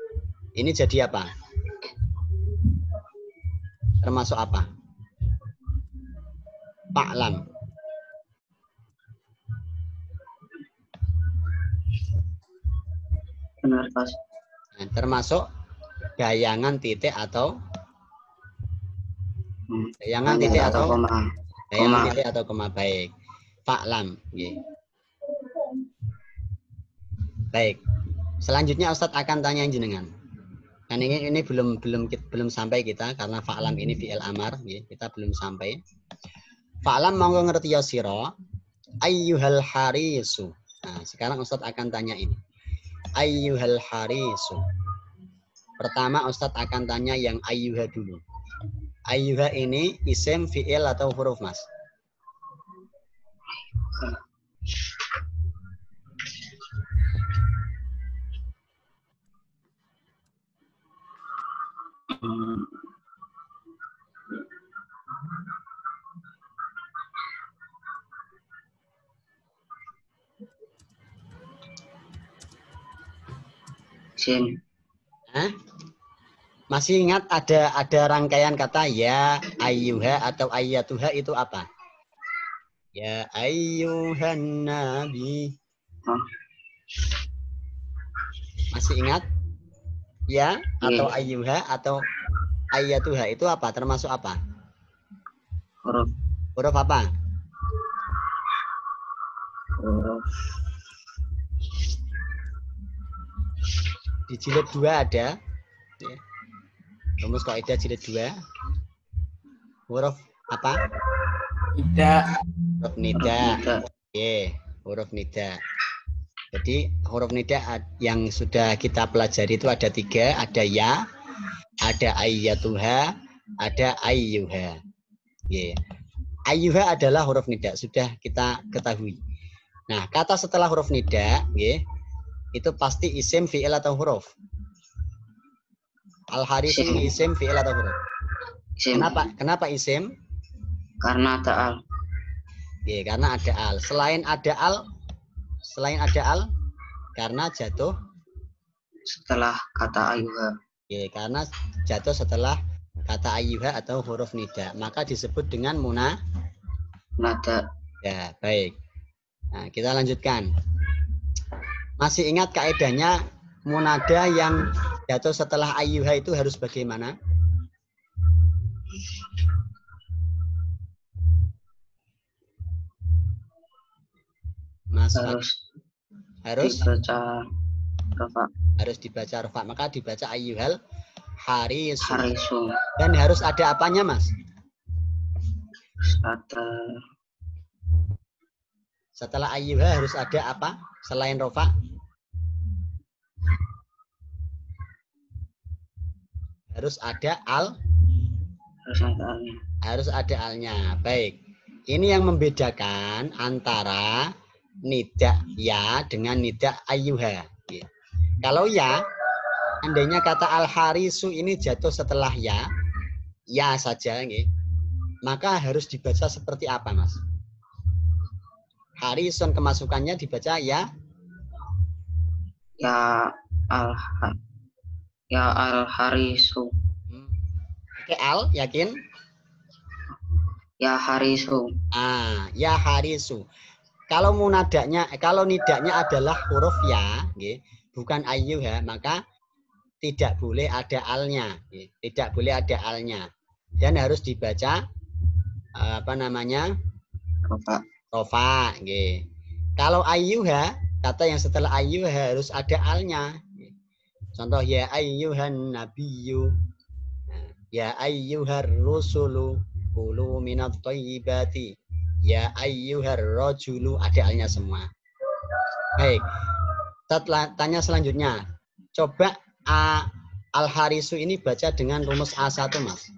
ini jadi apa? Termasuk apa? Paklam. Benar, Pak. Nah, termasuk bayangan titik atau hmm. bayangan titik atau, atau koma. Saya memilih atau koma baik. Pak Lam. Ye. Baik. Selanjutnya Ustadz akan tanya yang jenengan. Kan ini ini belum belum belum sampai kita karena pak lam ini fi'il amar, ye. kita belum sampai. pak lam mau ngerti ya ayuhal ayyuhal harisu. Nah, sekarang Ustadz akan tanya ini. Ayyuhal harisu. Pertama Ustadz akan tanya yang ayyuha dulu. Ayuha ini isim, fi'il, atau huruf, Mas? Isim. Masih ingat ada ada rangkaian kata ya, ayuha atau ayatuha itu apa? Ya ayuhan nabi. Masih ingat? Ya atau yeah. ayuha atau ayatuha itu apa? Termasuk apa? Huruf. Huruf apa? Huruf. Di jilid dua ada. Ya. Rumus kaidah jilid 2. Huruf apa? Nida. Huruf nida. oke huruf nida. Jadi huruf nida yang sudah kita pelajari itu ada tiga, ada ya, ada ayyatuha, ada ayuha, Ya. Yeah. adalah huruf nida, sudah kita ketahui. Nah, kata setelah huruf nida, ya, itu pasti isim, fi'il atau huruf. Al itu isim. isim fi'il atau huruf? Isim. Kenapa kenapa isim? Karena ada al. Iya, karena ada al. Selain ada al, selain ada al, karena jatuh setelah kata ayuha. Iya, karena jatuh setelah kata ayuha atau huruf nida, maka disebut dengan muna nada. Ya, baik. Nah, kita lanjutkan. Masih ingat kaidahnya munada yang Ya, atau setelah ayuha itu harus bagaimana? Mas harus harus dibaca rafa. Harus dibaca rafa. Maka dibaca ayuhal harisu. harisu. Dan harus ada apanya, Mas? Ada setelah ayuha harus ada apa selain rofa? harus ada al harus ada alnya. Baik. Ini yang membedakan antara nidak ya dengan nidak ayuha. Iya. Kalau ya, andainya kata al harisu ini jatuh setelah ya, ya saja, maka harus dibaca seperti apa, mas? Harison kemasukannya dibaca ya? Ya al Ya Al Harisu. Hmm. Oke Al, yakin? Ya Harisu. Ah, ya Harisu. Kalau munadaknya, eh, kalau nidaknya adalah huruf ya, okay, bukan ayu ya, maka tidak boleh ada alnya, okay, tidak boleh ada alnya, dan harus dibaca eh, apa namanya? Rofa. Rofa, okay. Kalau ayu ya, kata yang setelah ayu harus ada alnya, Contoh ya ayyuhan nabiyyu ya ayyuhar rusulu kulu minat thayyibati ya ayyuhar rajulu ada alnya semua. Baik. tanya selanjutnya. Coba A, al harisu ini baca dengan rumus A1, Mas.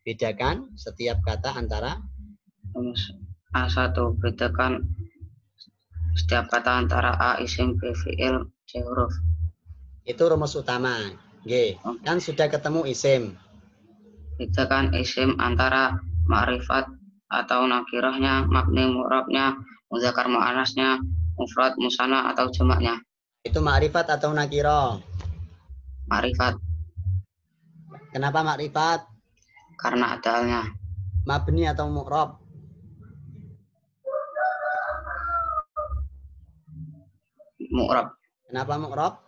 Bedakan setiap kata antara rumus A1 bedakan setiap kata antara A isim B fi'il C huruf itu rumus utama. G. Kan sudah ketemu isim. Itu kan isim antara ma'rifat atau nakirahnya, makni mu'rabnya, muzakar mu'anasnya, mufrad musana atau jamaknya. Itu ma'rifat atau nakirah? Ma'rifat. Kenapa ma'rifat? Karena adalnya. Mabni atau mu'rab? Mu'rab. Kenapa mu'rab?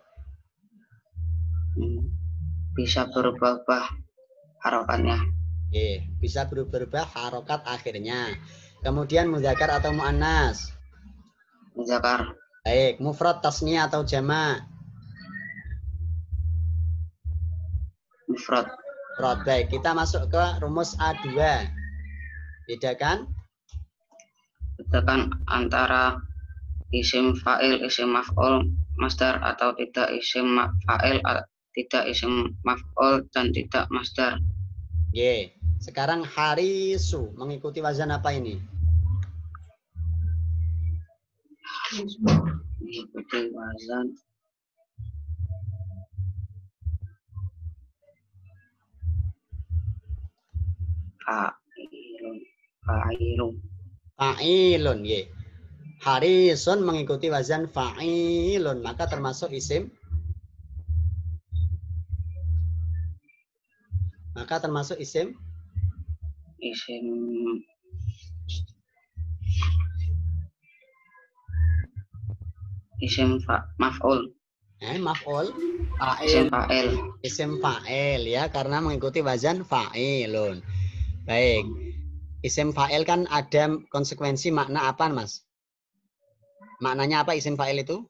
bisa berubah-ubah harokatnya. Oke, bisa berubah-ubah harokat akhirnya. Kemudian muzakar atau mu'annas? Muzakar. Baik, mufrad tasni atau jamak? Mufrad. Mufrad. Baik, kita masuk ke rumus A2. Bedakan? Bedakan antara isim fa'il, isim maf'ul, master atau tidak isim fa'il tidak isim maf'ul dan tidak masdar. Ye. Sekarang harisu mengikuti wazan apa ini? Mengikuti wazan Fa'ilun. Fa'ilun. Fa'ilun, ye. Harisun mengikuti wazan fa'ilun, maka termasuk isim maka termasuk isim isim isim fa, maf'ul eh maf'ul isim fa'il isim fa'il ya karena mengikuti wazan fa'ilun baik isim fa'il kan ada konsekuensi makna apa mas maknanya apa isim fa'il itu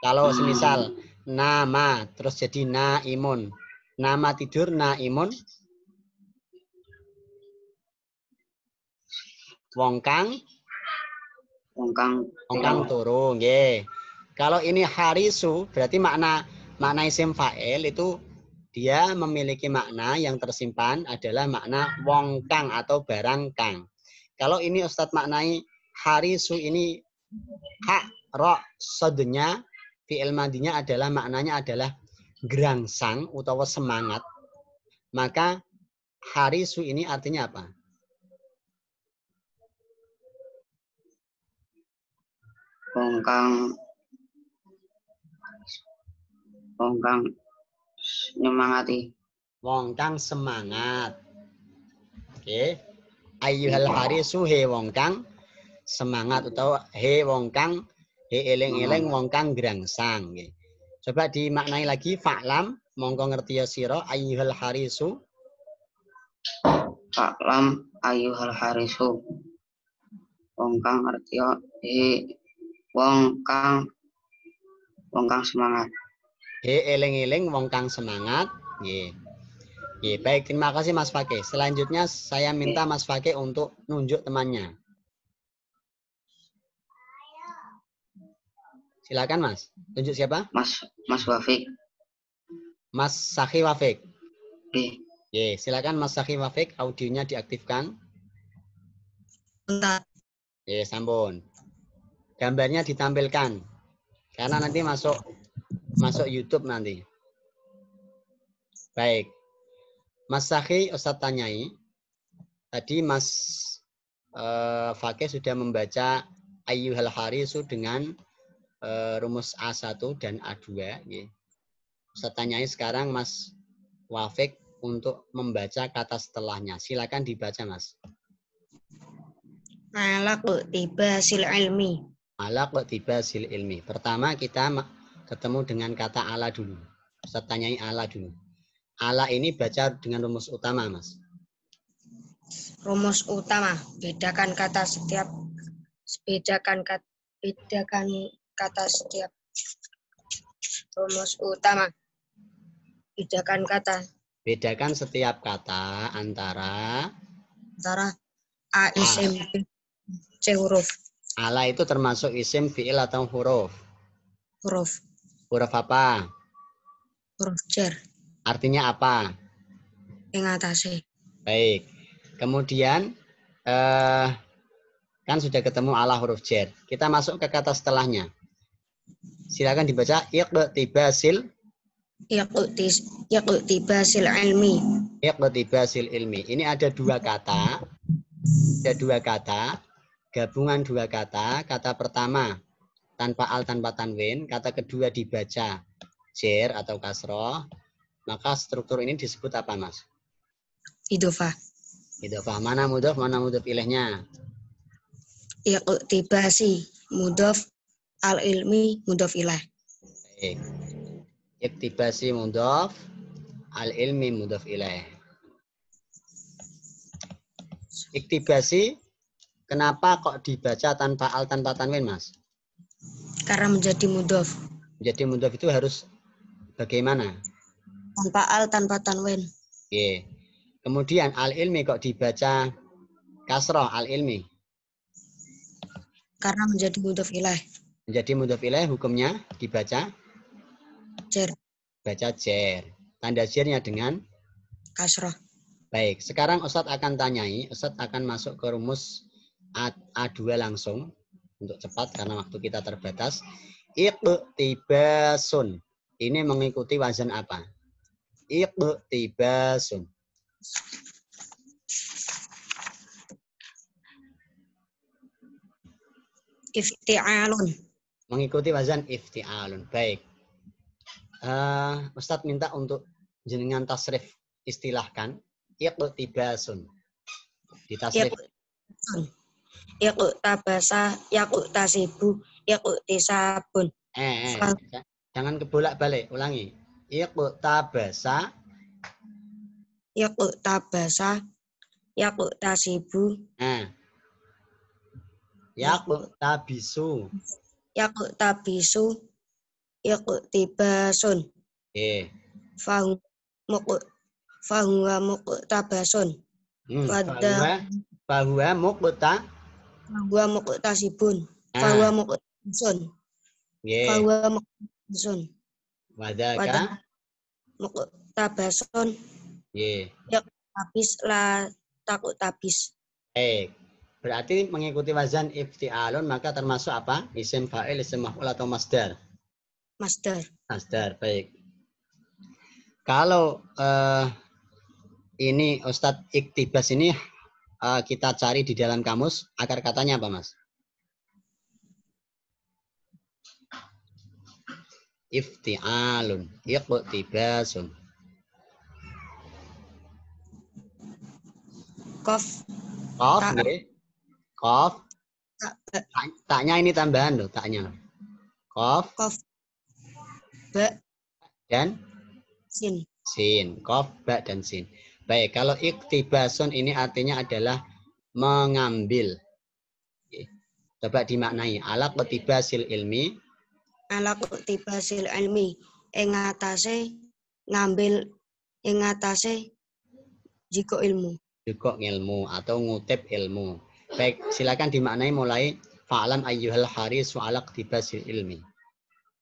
kalau hmm. semisal nama terus jadi na imun. Nama tidur naimun. Wong kang wong kang wong kang turu nggih. Kalau ini harisu berarti makna makna isim fa'il itu dia memiliki makna yang tersimpan adalah makna wong kang atau barang kang. Kalau ini Ustadz maknai hari harisu ini hak ro sodnya fi'il madinya adalah maknanya adalah gerangsang utawa semangat, maka hari su ini artinya apa? Bongkang Bongkang nyemangati. Wongkang semangat. Oke. Okay. hari harisu he wongkang semangat utawa he wongkang he eleng-eleng wongkang gerangsang. Okay. Coba dimaknai lagi fa'lam, monggo ngerti ya sira ayyuhal harisu. Fa'lam ayyuhal harisu. Wong kang ngerti ya e wong kang wong kang semangat. He eling-eling wong kang semangat, nggih. Nggih, baik terima kasih Mas Fakih. Selanjutnya saya minta Mas Fakih untuk nunjuk temannya. Silakan Mas. Tunjuk siapa? Mas Mas Wafik. Mas saki Wafik. Oke. Yeah, silakan Mas saki Wafik audionya diaktifkan. Bentar. yeah, sambung. Gambarnya ditampilkan. Karena nanti masuk masuk YouTube nanti. Baik. Mas saki Ustaz tanyai. Tadi Mas uh, Fakih sudah membaca Ayyuhal Harisu dengan Eh, rumus A1 dan A2. Ya. Saya tanyai sekarang Mas Wafik untuk membaca kata setelahnya. Silakan dibaca, Mas. Malaku tiba sil ilmi. Malaku tiba sil ilmi. Pertama kita ketemu dengan kata ala dulu. Saya tanyai ala dulu. Ala ini baca dengan rumus utama, Mas. Rumus utama. Bedakan kata setiap bedakan kata bedakan kata setiap rumus utama. Bedakan kata. Bedakan setiap kata antara antara A, isim, C huruf. Ala itu termasuk isim, fiil, atau huruf? Huruf. Huruf apa? Huruf jar. Artinya apa? Yang atasnya. Eh. Baik. Kemudian eh, kan sudah ketemu ala huruf jar. Kita masuk ke kata setelahnya. Silakan dibaca iqtibasil iqtibasil ilmi. Iqtibasil ilmi. Ini ada dua kata. Ada dua kata, gabungan dua kata. Kata pertama tanpa al tanpa tanwin, kata kedua dibaca jer atau kasro Maka struktur ini disebut apa, Mas? Idofah. Idofah. Mana mudof, mana mudof ilahnya? Iqtibasi. Mudof al-ilmi mudof ilah. Baik. Iktibasi mudof al-ilmi mudof ilah. Iktibasi kenapa kok dibaca tanpa al tanpa tanwin, Mas? Karena menjadi mudof. Menjadi mudof itu harus bagaimana? Tanpa al tanpa tanwin. Oke. Kemudian al-ilmi kok dibaca kasroh al-ilmi? Karena menjadi mudof ilah. Menjadi mudhof ilaih hukumnya dibaca jer. Baca jer. Tanda jernya dengan kasrah. Baik, sekarang Ustadz akan tanyai, Ustadz akan masuk ke rumus A, A2 langsung untuk cepat karena waktu kita terbatas. Iqtibasun. Ini mengikuti wazan apa? Iqtibasun. Ifti'alun mengikuti wazan ifti'alun. Baik. Uh, eh, Ustadz minta untuk jenengan tasrif istilahkan iqtibasun. Di tasrif. Iqtabasa, iqtasibu, iqtisabun. Eh, eh, jangan kebolak-balik, ulangi. Iqtabasa. Iqtabasa, iqtasibu. Eh. Iqtabisu. tabisu yakut tabisu yakut tibasun. Nggih. Fahu mukut fahuwa mukut tabasun. Hmm, Wadda fahuwa mukut ta fahuwa mukut tasibun. Ah. Fahuwa mukut sun. Nggih. Fahuwa mukut sun. Wadaka mukut tabasun. Nggih. Yakut tabis la takut tabis. Eh, Berarti mengikuti wazan ifti'alun maka termasuk apa? Isim fa'il, isim maf'ul atau masdar? Masdar. Masdar, baik. Kalau uh, ini Ustadz Iktibas ini uh, kita cari di dalam kamus akar katanya apa, Mas? Ifti'alun, iktibasun. Kof. Kof, nggih. Kof. Taknya ini tambahan loh, taknya. Kof. Kof. Ba. Dan? Sin. Sin. Kof, ba, dan sin. Baik, kalau iktibasun ini artinya adalah mengambil. Coba dimaknai. Alak kutibasil ilmi. Alak kutibasil ilmi. Ingatasi ngambil ingatasi jiko ilmu. Jiko ilmu atau ngutip ilmu. Baik, silakan dimaknai mulai fa'lam ayyuhal haris wa alaq ilmi.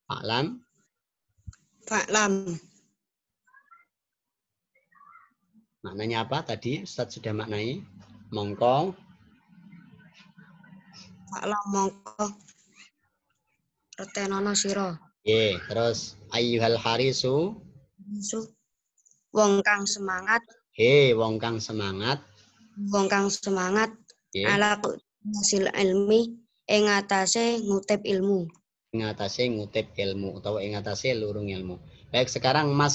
Fa'lam. Fa'lam. Maknanya apa tadi? Ustaz sudah maknai. Mongko. Fa'lam mongko. Retenono siro. Ye, terus ayyuhal harisu. Wong kang semangat. He, wong kang semangat. Wong kang semangat Okay. Ala hasil ilmi ing atase ngutip ilmu. Ing atase ngutip ilmu utawa ing atase lurung ilmu. Baik, sekarang Mas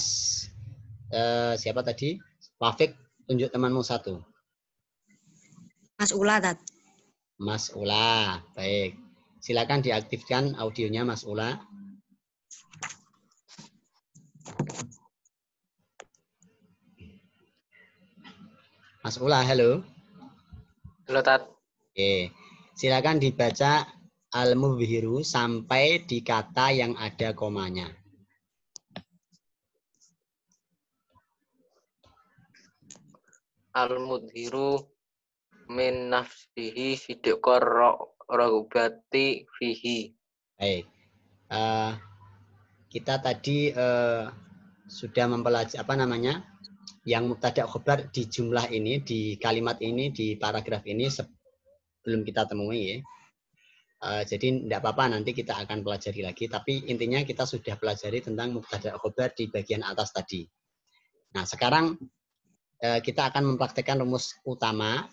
eh, siapa tadi? Wafik tunjuk temanmu satu. Mas Ula, Tat. Mas Ula, baik. Silakan diaktifkan audionya Mas Ula. Mas Ula, halo. Halo Tat. Oke. Silakan dibaca al-mubhiru sampai di kata yang ada komanya. al mubhiru min nafsihi sidqor ragubati fihi. Baik. Uh, kita tadi uh, sudah mempelajari apa namanya? yang mubtada khobar di jumlah ini di kalimat ini di paragraf ini belum kita temui ya. Uh, jadi tidak apa-apa nanti kita akan pelajari lagi tapi intinya kita sudah pelajari tentang mubtada khobar di bagian atas tadi. Nah, sekarang uh, kita akan mempraktekkan rumus utama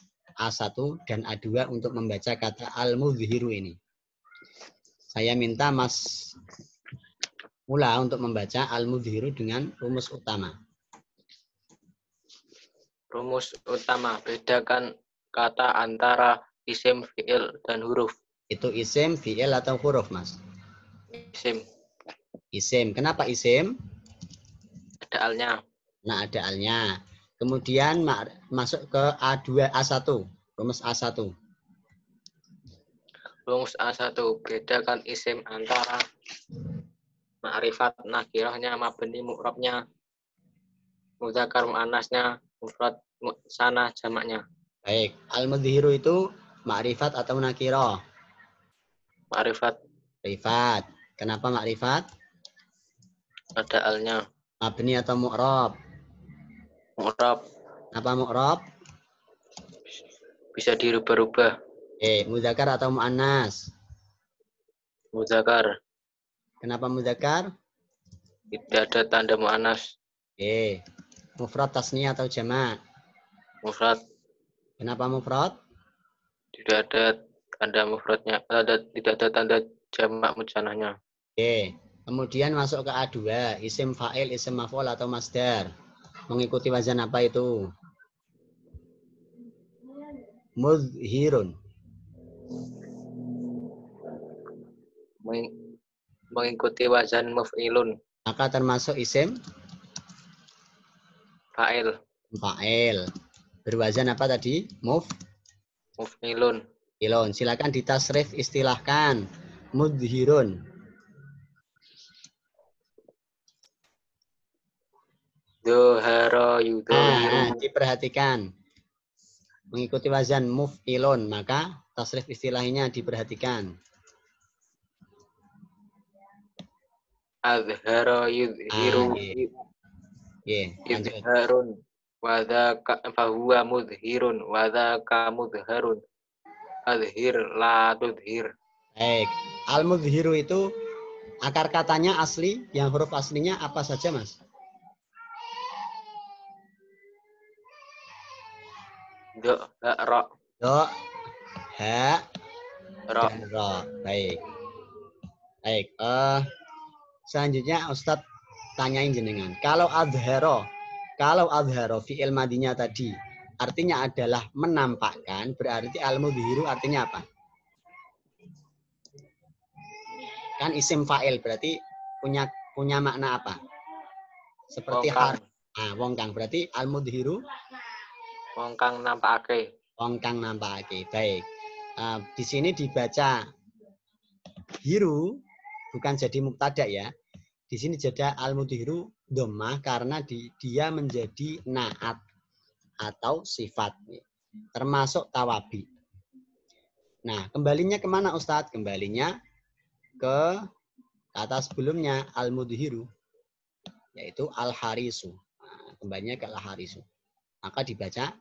A1 dan A2 untuk membaca kata al muzhiru ini. Saya minta Mas Mula untuk membaca al muzhiru dengan rumus utama. Rumus utama, bedakan kata antara isim, fi'il, dan huruf. Itu isim, fi'il, atau huruf, Mas? Isim. Isim. Kenapa isim? Ada alnya. Nah, ada alnya. Kemudian masuk ke A2, A1. Rumus A1. Rumus A1. Bedakan isim antara ma'rifat nakirahnya, mabni mu'rabnya, mudakar mu'anasnya, mufrad sana jamaknya. Baik, al mudhiru itu makrifat atau nakiro? Makrifat. Makrifat. Kenapa makrifat? Ada alnya. Mabni atau mu'rob? Mu'rob. Kenapa mu'rob? Bisa dirubah-rubah. Eh, muzakar atau mu'anas? Muzakar. Kenapa muzakar? Tidak ada tanda mu'anas. Eh. Mufrad tasnia atau jamak? Mufrad. Kenapa mufrad? Tidak ada tanda mufradnya, ada tidak ada tanda jamak mujanahnya. Oke. Kemudian masuk ke A2, isim fa'il, isim maf'ul atau masdar. Mengikuti wazan apa itu? Muzhirun. Mengikuti wazan muf'ilun. Maka termasuk isim Fa'il. Fa'il. Berwazan apa tadi? Muf. ilun. Ilon. Silakan ditasrif istilahkan. Mudhirun. Dohara yudho. Ah, diperhatikan. Mengikuti wazan Ilon Maka tasrif istilahnya diperhatikan. Azhara yudhiru. Ah, iya izharun iya, wa dzaka fahuwa mudhirun wa dzaka mudharun. Adhir la tudhir. Baik. Al mudhiru itu akar katanya asli, yang huruf aslinya apa saja, Mas? Do, ha, ro. Do, ha, ro. Baik. Baik. Uh, selanjutnya Ustadz tanyain jenengan. Kalau adhero, kalau adhero fi'il madinya tadi artinya adalah menampakkan, berarti al-mudhiru artinya apa? Kan isim fa'il berarti punya punya makna apa? Seperti har. Ah, wong kang berarti al-mudhiru wong kang nampakake. Wong kang nampakake. Baik. Uh, di sini dibaca hiru bukan jadi mubtada ya di sini jeda al-mudhiru doma karena di, dia menjadi naat atau sifat. Termasuk tawabi. Nah, kembalinya kemana Ustadz? Kembalinya ke kata sebelumnya al-mudhiru. Yaitu al-harisu. Nah, kembalinya ke al-harisu. Maka dibaca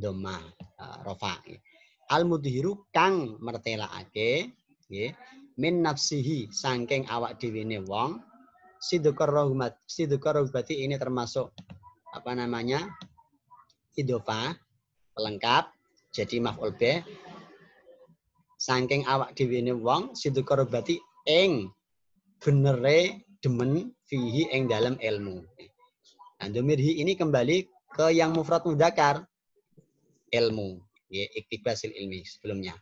doma uh, e, rofa. al mudhiru kang mertela ake. min nafsihi sangking awak diwini wong sidukar rohmat. Sidukar rohmati ini termasuk apa namanya? Idofa, pelengkap, jadi maf'ul be Sangking awak dhewe ne wong sidukar rohmati eng benere demen fihi eng dalam ilmu. dan nah, domirhi ini kembali ke yang mufrad mudakar ilmu ya iktibasil ilmi sebelumnya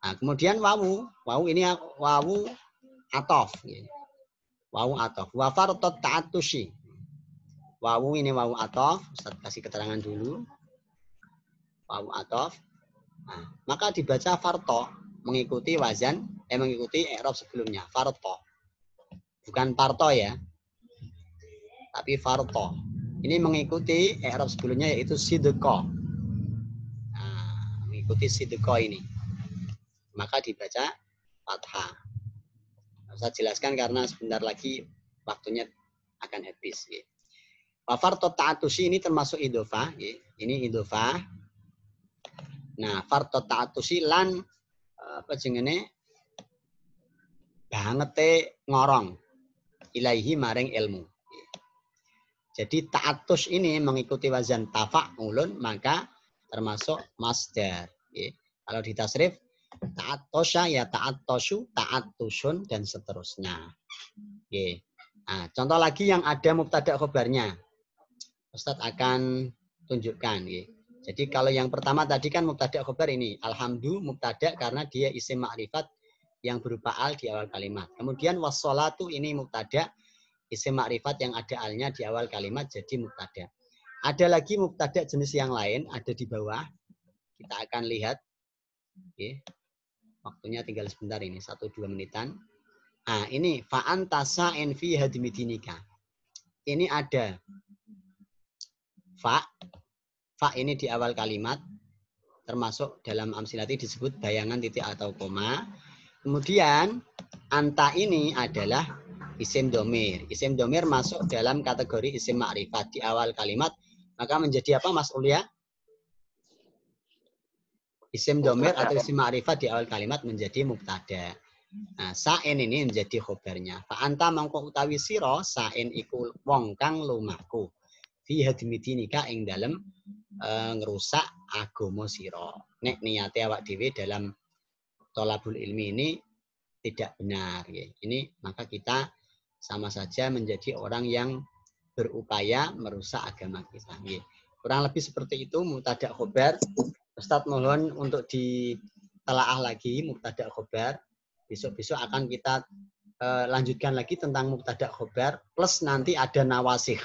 nah, kemudian wawu wawu ini wawu atof ya. Wawu atof. taat ta'atushi. Wawu ini wawu atof. Ustaz kasih keterangan dulu. Wawu atof. Nah, maka dibaca farto mengikuti wazan eh mengikuti Arab sebelumnya farto bukan parto ya tapi farto ini mengikuti Arab sebelumnya yaitu sidko nah, mengikuti sidko ini maka dibaca fathah saya jelaskan karena sebentar lagi waktunya akan habis. Wafar ya. Farto ta'atusi ini termasuk idofa. Ya. Ini idofa. Nah, farto ta'atusi lan eh, apa jengene bangete ngorong ilaihi maring ilmu. Ya. Jadi ta'atus ini mengikuti wazan tafa'ulun maka termasuk masdar. Kalau di tasrif Taat tosha ya taat tosu, taat tusun, dan seterusnya. Oke. Nah, contoh lagi yang ada mubtada khobarnya. Ustadz akan tunjukkan. Oke. Jadi kalau yang pertama tadi kan mubtada khobar ini. alhamdulillah mubtada karena dia isim ma'rifat yang berupa al di awal kalimat. Kemudian wasolatu ini mubtada isim ma'rifat yang ada alnya di awal kalimat jadi mubtada. Ada lagi mubtada jenis yang lain ada di bawah. Kita akan lihat. Oke. Waktunya tinggal sebentar ini, satu dua menitan. Ah, ini tasa envi hadimidinika. Ini ada fa. Fa ini di awal kalimat termasuk dalam amsilati disebut bayangan titik atau koma. Kemudian anta ini adalah isim domir. Isim domir masuk dalam kategori isim makrifat di awal kalimat. Maka menjadi apa Mas Ulia? Isim domir atau isim ma'rifat di awal kalimat menjadi mubtada. Nah, sa'in ini menjadi khobarnya. Fa'anta mongko utawi siro sa'in iku wong kang lumaku. Fi hadimidinika ing dalem e, eh, ngerusak agama siro. Nek niate awak dewi dalam tolabul ilmi ini tidak benar. Ya. Ini maka kita sama saja menjadi orang yang berupaya merusak agama kita. Ya. Kurang lebih seperti itu mutadak khobar Ustadz mohon untuk ditelaah lagi mubtada khobar. Besok-besok akan kita uh, lanjutkan lagi tentang mubtada khobar plus nanti ada nawasih.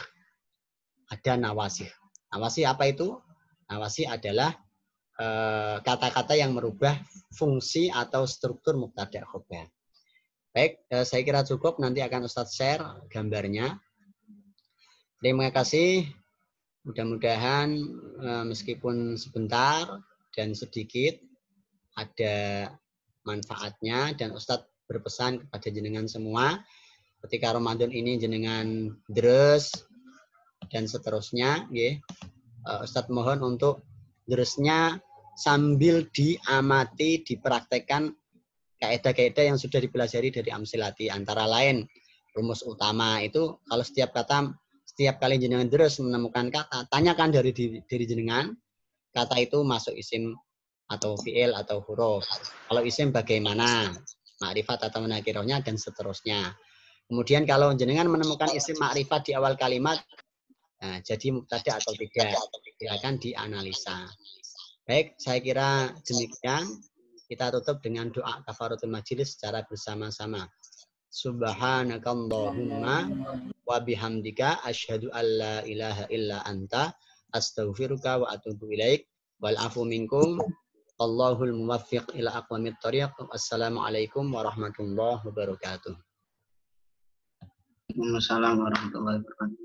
Ada nawasih. Nawasih apa itu? Nawasih adalah eh, kata-kata uh, yang merubah fungsi atau struktur mubtada khobar. Baik, uh, saya kira cukup nanti akan Ustadz share gambarnya. Terima kasih. Mudah-mudahan eh, meskipun sebentar dan sedikit ada manfaatnya dan Ustadz berpesan kepada jenengan semua ketika Ramadan ini jenengan deres dan seterusnya ya. Ustadz mohon untuk deresnya sambil diamati dipraktekkan kaidah-kaidah yang sudah dipelajari dari Amsilati antara lain rumus utama itu kalau setiap kata setiap kali jenengan terus menemukan kata, tanyakan dari diri jenengan, kata itu masuk isim atau fi'il atau huruf. Kalau isim bagaimana? Ma'rifat atau nakirohnya dan seterusnya. Kemudian kalau jenengan menemukan isim ma'rifat di awal kalimat, nah, jadi mubtada atau tidak, silakan dianalisa. Baik, saya kira demikian. Kita tutup dengan doa kafaratul majelis secara bersama-sama subhanakallahumma wa bihamdika asyhadu an la ilaha illa anta astaghfiruka wa atubu ilaik wal afu minkum Allahul muwaffiq ila aqwamit tariq. Assalamualaikum warahmatullahi wabarakatuh. Assalamualaikum warahmatullahi wabarakatuh.